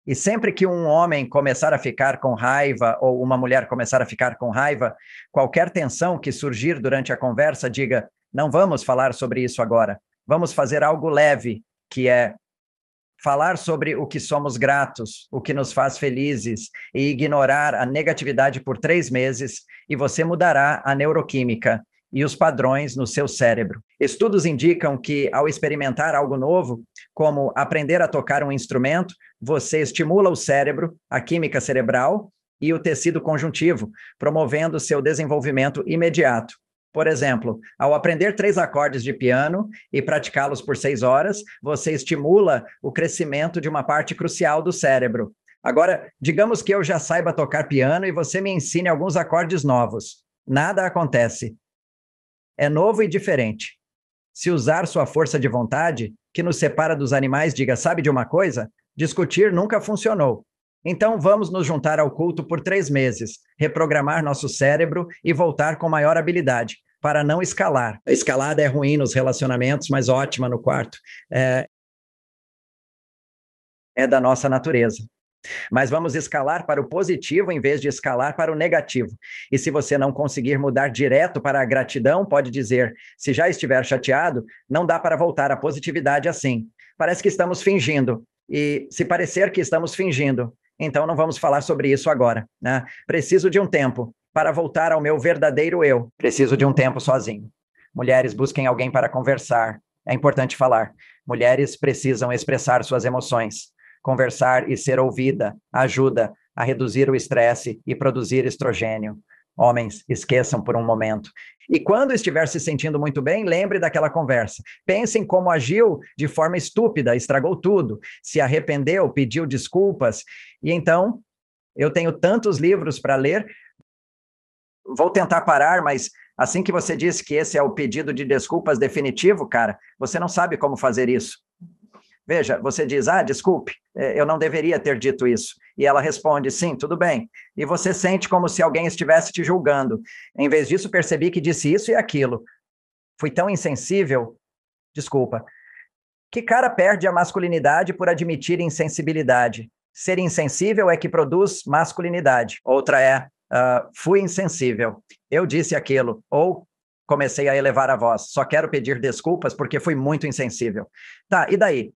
A: E sempre que um homem começar a ficar com raiva ou uma mulher começar a ficar com raiva, qualquer tensão que surgir durante a conversa, diga: não vamos falar sobre isso agora. Vamos fazer algo leve, que é falar sobre o que somos gratos, o que nos faz felizes e ignorar a negatividade por três meses, e você mudará a neuroquímica e os padrões no seu cérebro. Estudos indicam que, ao experimentar algo novo, como aprender a tocar um instrumento, você estimula o cérebro, a química cerebral e o tecido conjuntivo, promovendo seu desenvolvimento imediato. Por exemplo, ao aprender três acordes de piano e praticá-los por seis horas, você estimula o crescimento de uma parte crucial do cérebro. Agora, digamos que eu já saiba tocar piano e você me ensine alguns acordes novos. Nada acontece. É novo e diferente. Se usar sua força de vontade, que nos separa dos animais, diga: sabe de uma coisa? Discutir nunca funcionou. Então vamos nos juntar ao culto por três meses, reprogramar nosso cérebro e voltar com maior habilidade, para não escalar. A escalada é ruim nos relacionamentos, mas ótima no quarto. É, é da nossa natureza. Mas vamos escalar para o positivo em vez de escalar para o negativo. E se você não conseguir mudar direto para a gratidão, pode dizer: se já estiver chateado, não dá para voltar à positividade assim. Parece que estamos fingindo, e se parecer que estamos fingindo, então não vamos falar sobre isso agora. Né? Preciso de um tempo para voltar ao meu verdadeiro eu. Preciso de um tempo sozinho. Mulheres, busquem alguém para conversar. É importante falar. Mulheres precisam expressar suas emoções. Conversar e ser ouvida ajuda a reduzir o estresse e produzir estrogênio. Homens, esqueçam por um momento. E quando estiver se sentindo muito bem, lembre daquela conversa. Pensem como agiu de forma estúpida, estragou tudo, se arrependeu, pediu desculpas. E então, eu tenho tantos livros para ler. Vou tentar parar, mas assim que você disse que esse é o pedido de desculpas definitivo, cara, você não sabe como fazer isso. Veja, você diz, ah, desculpe, é, eu não deveria ter dito isso. E ela responde, sim, tudo bem. E você sente como se alguém estivesse te julgando. Em vez disso, percebi que disse isso e aquilo. Fui tão insensível. Desculpa. Que cara perde a masculinidade por admitir insensibilidade? Ser insensível é que produz masculinidade. Outra é, uh, fui insensível. Eu disse aquilo. Ou comecei a elevar a voz. Só quero pedir desculpas porque fui muito insensível. Tá, e daí?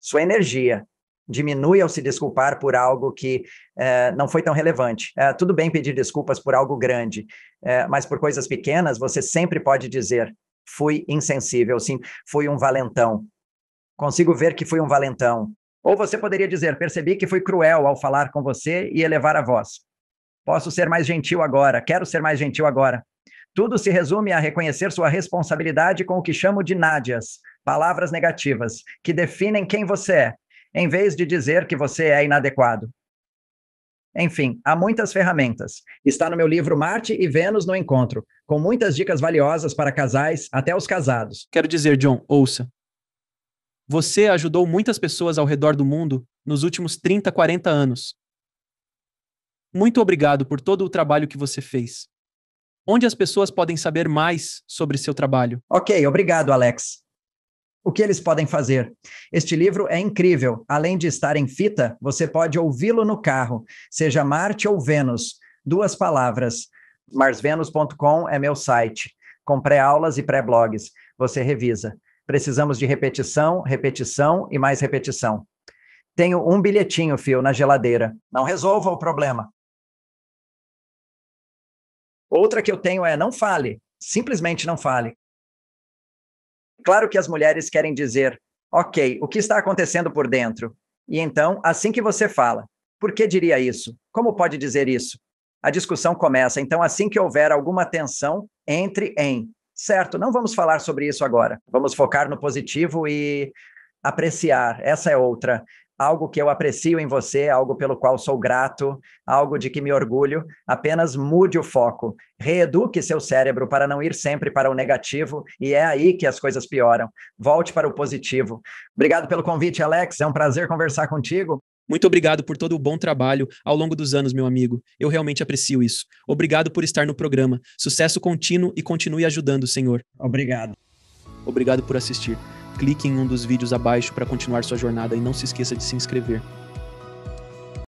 A: sua energia diminui ao se desculpar por algo que eh, não foi tão relevante. Eh, tudo bem pedir desculpas por algo grande, eh, mas por coisas pequenas você sempre pode dizer: fui insensível, sim, fui um valentão. Consigo ver que fui um valentão. Ou você poderia dizer: percebi que fui cruel ao falar com você e elevar a voz. Posso ser mais gentil agora, quero ser mais gentil agora. Tudo se resume a reconhecer sua responsabilidade com o que chamo de nádias, palavras negativas que definem quem você é, em vez de dizer que você é inadequado. Enfim, há muitas ferramentas. Está no meu livro Marte e Vênus no Encontro, com muitas dicas valiosas para casais até os casados.
B: Quero dizer, John, ouça. Você ajudou muitas pessoas ao redor do mundo nos últimos 30, 40 anos. Muito obrigado por todo o trabalho que você fez. Onde as pessoas podem saber mais sobre seu trabalho?
A: Ok, obrigado, Alex o que eles podem fazer. Este livro é incrível. Além de estar em fita, você pode ouvi-lo no carro, seja Marte ou Vênus. Duas palavras. marsvenus.com é meu site, com pré-aulas e pré-blogs. Você revisa. Precisamos de repetição, repetição e mais repetição. Tenho um bilhetinho, fio, na geladeira. Não resolva o problema. Outra que eu tenho é não fale. Simplesmente não fale. Claro que as mulheres querem dizer, ok, o que está acontecendo por dentro? E então, assim que você fala, por que diria isso? Como pode dizer isso? A discussão começa. Então, assim que houver alguma tensão, entre em. Certo, não vamos falar sobre isso agora. Vamos focar no positivo e apreciar. Essa é outra algo que eu aprecio em você, algo pelo qual sou grato, algo de que me orgulho, apenas mude o foco, reeduque seu cérebro para não ir sempre para o negativo e é aí que as coisas pioram. Volte para o positivo. Obrigado pelo convite, Alex, é um prazer conversar contigo.
B: Muito obrigado por todo o bom trabalho ao longo dos anos, meu amigo.
A: Eu realmente aprecio
B: isso. Obrigado por estar no programa. Sucesso contínuo e continue ajudando, Senhor. Obrigado. Obrigado por assistir clique em um dos vídeos abaixo para continuar sua jornada e não se esqueça de se inscrever.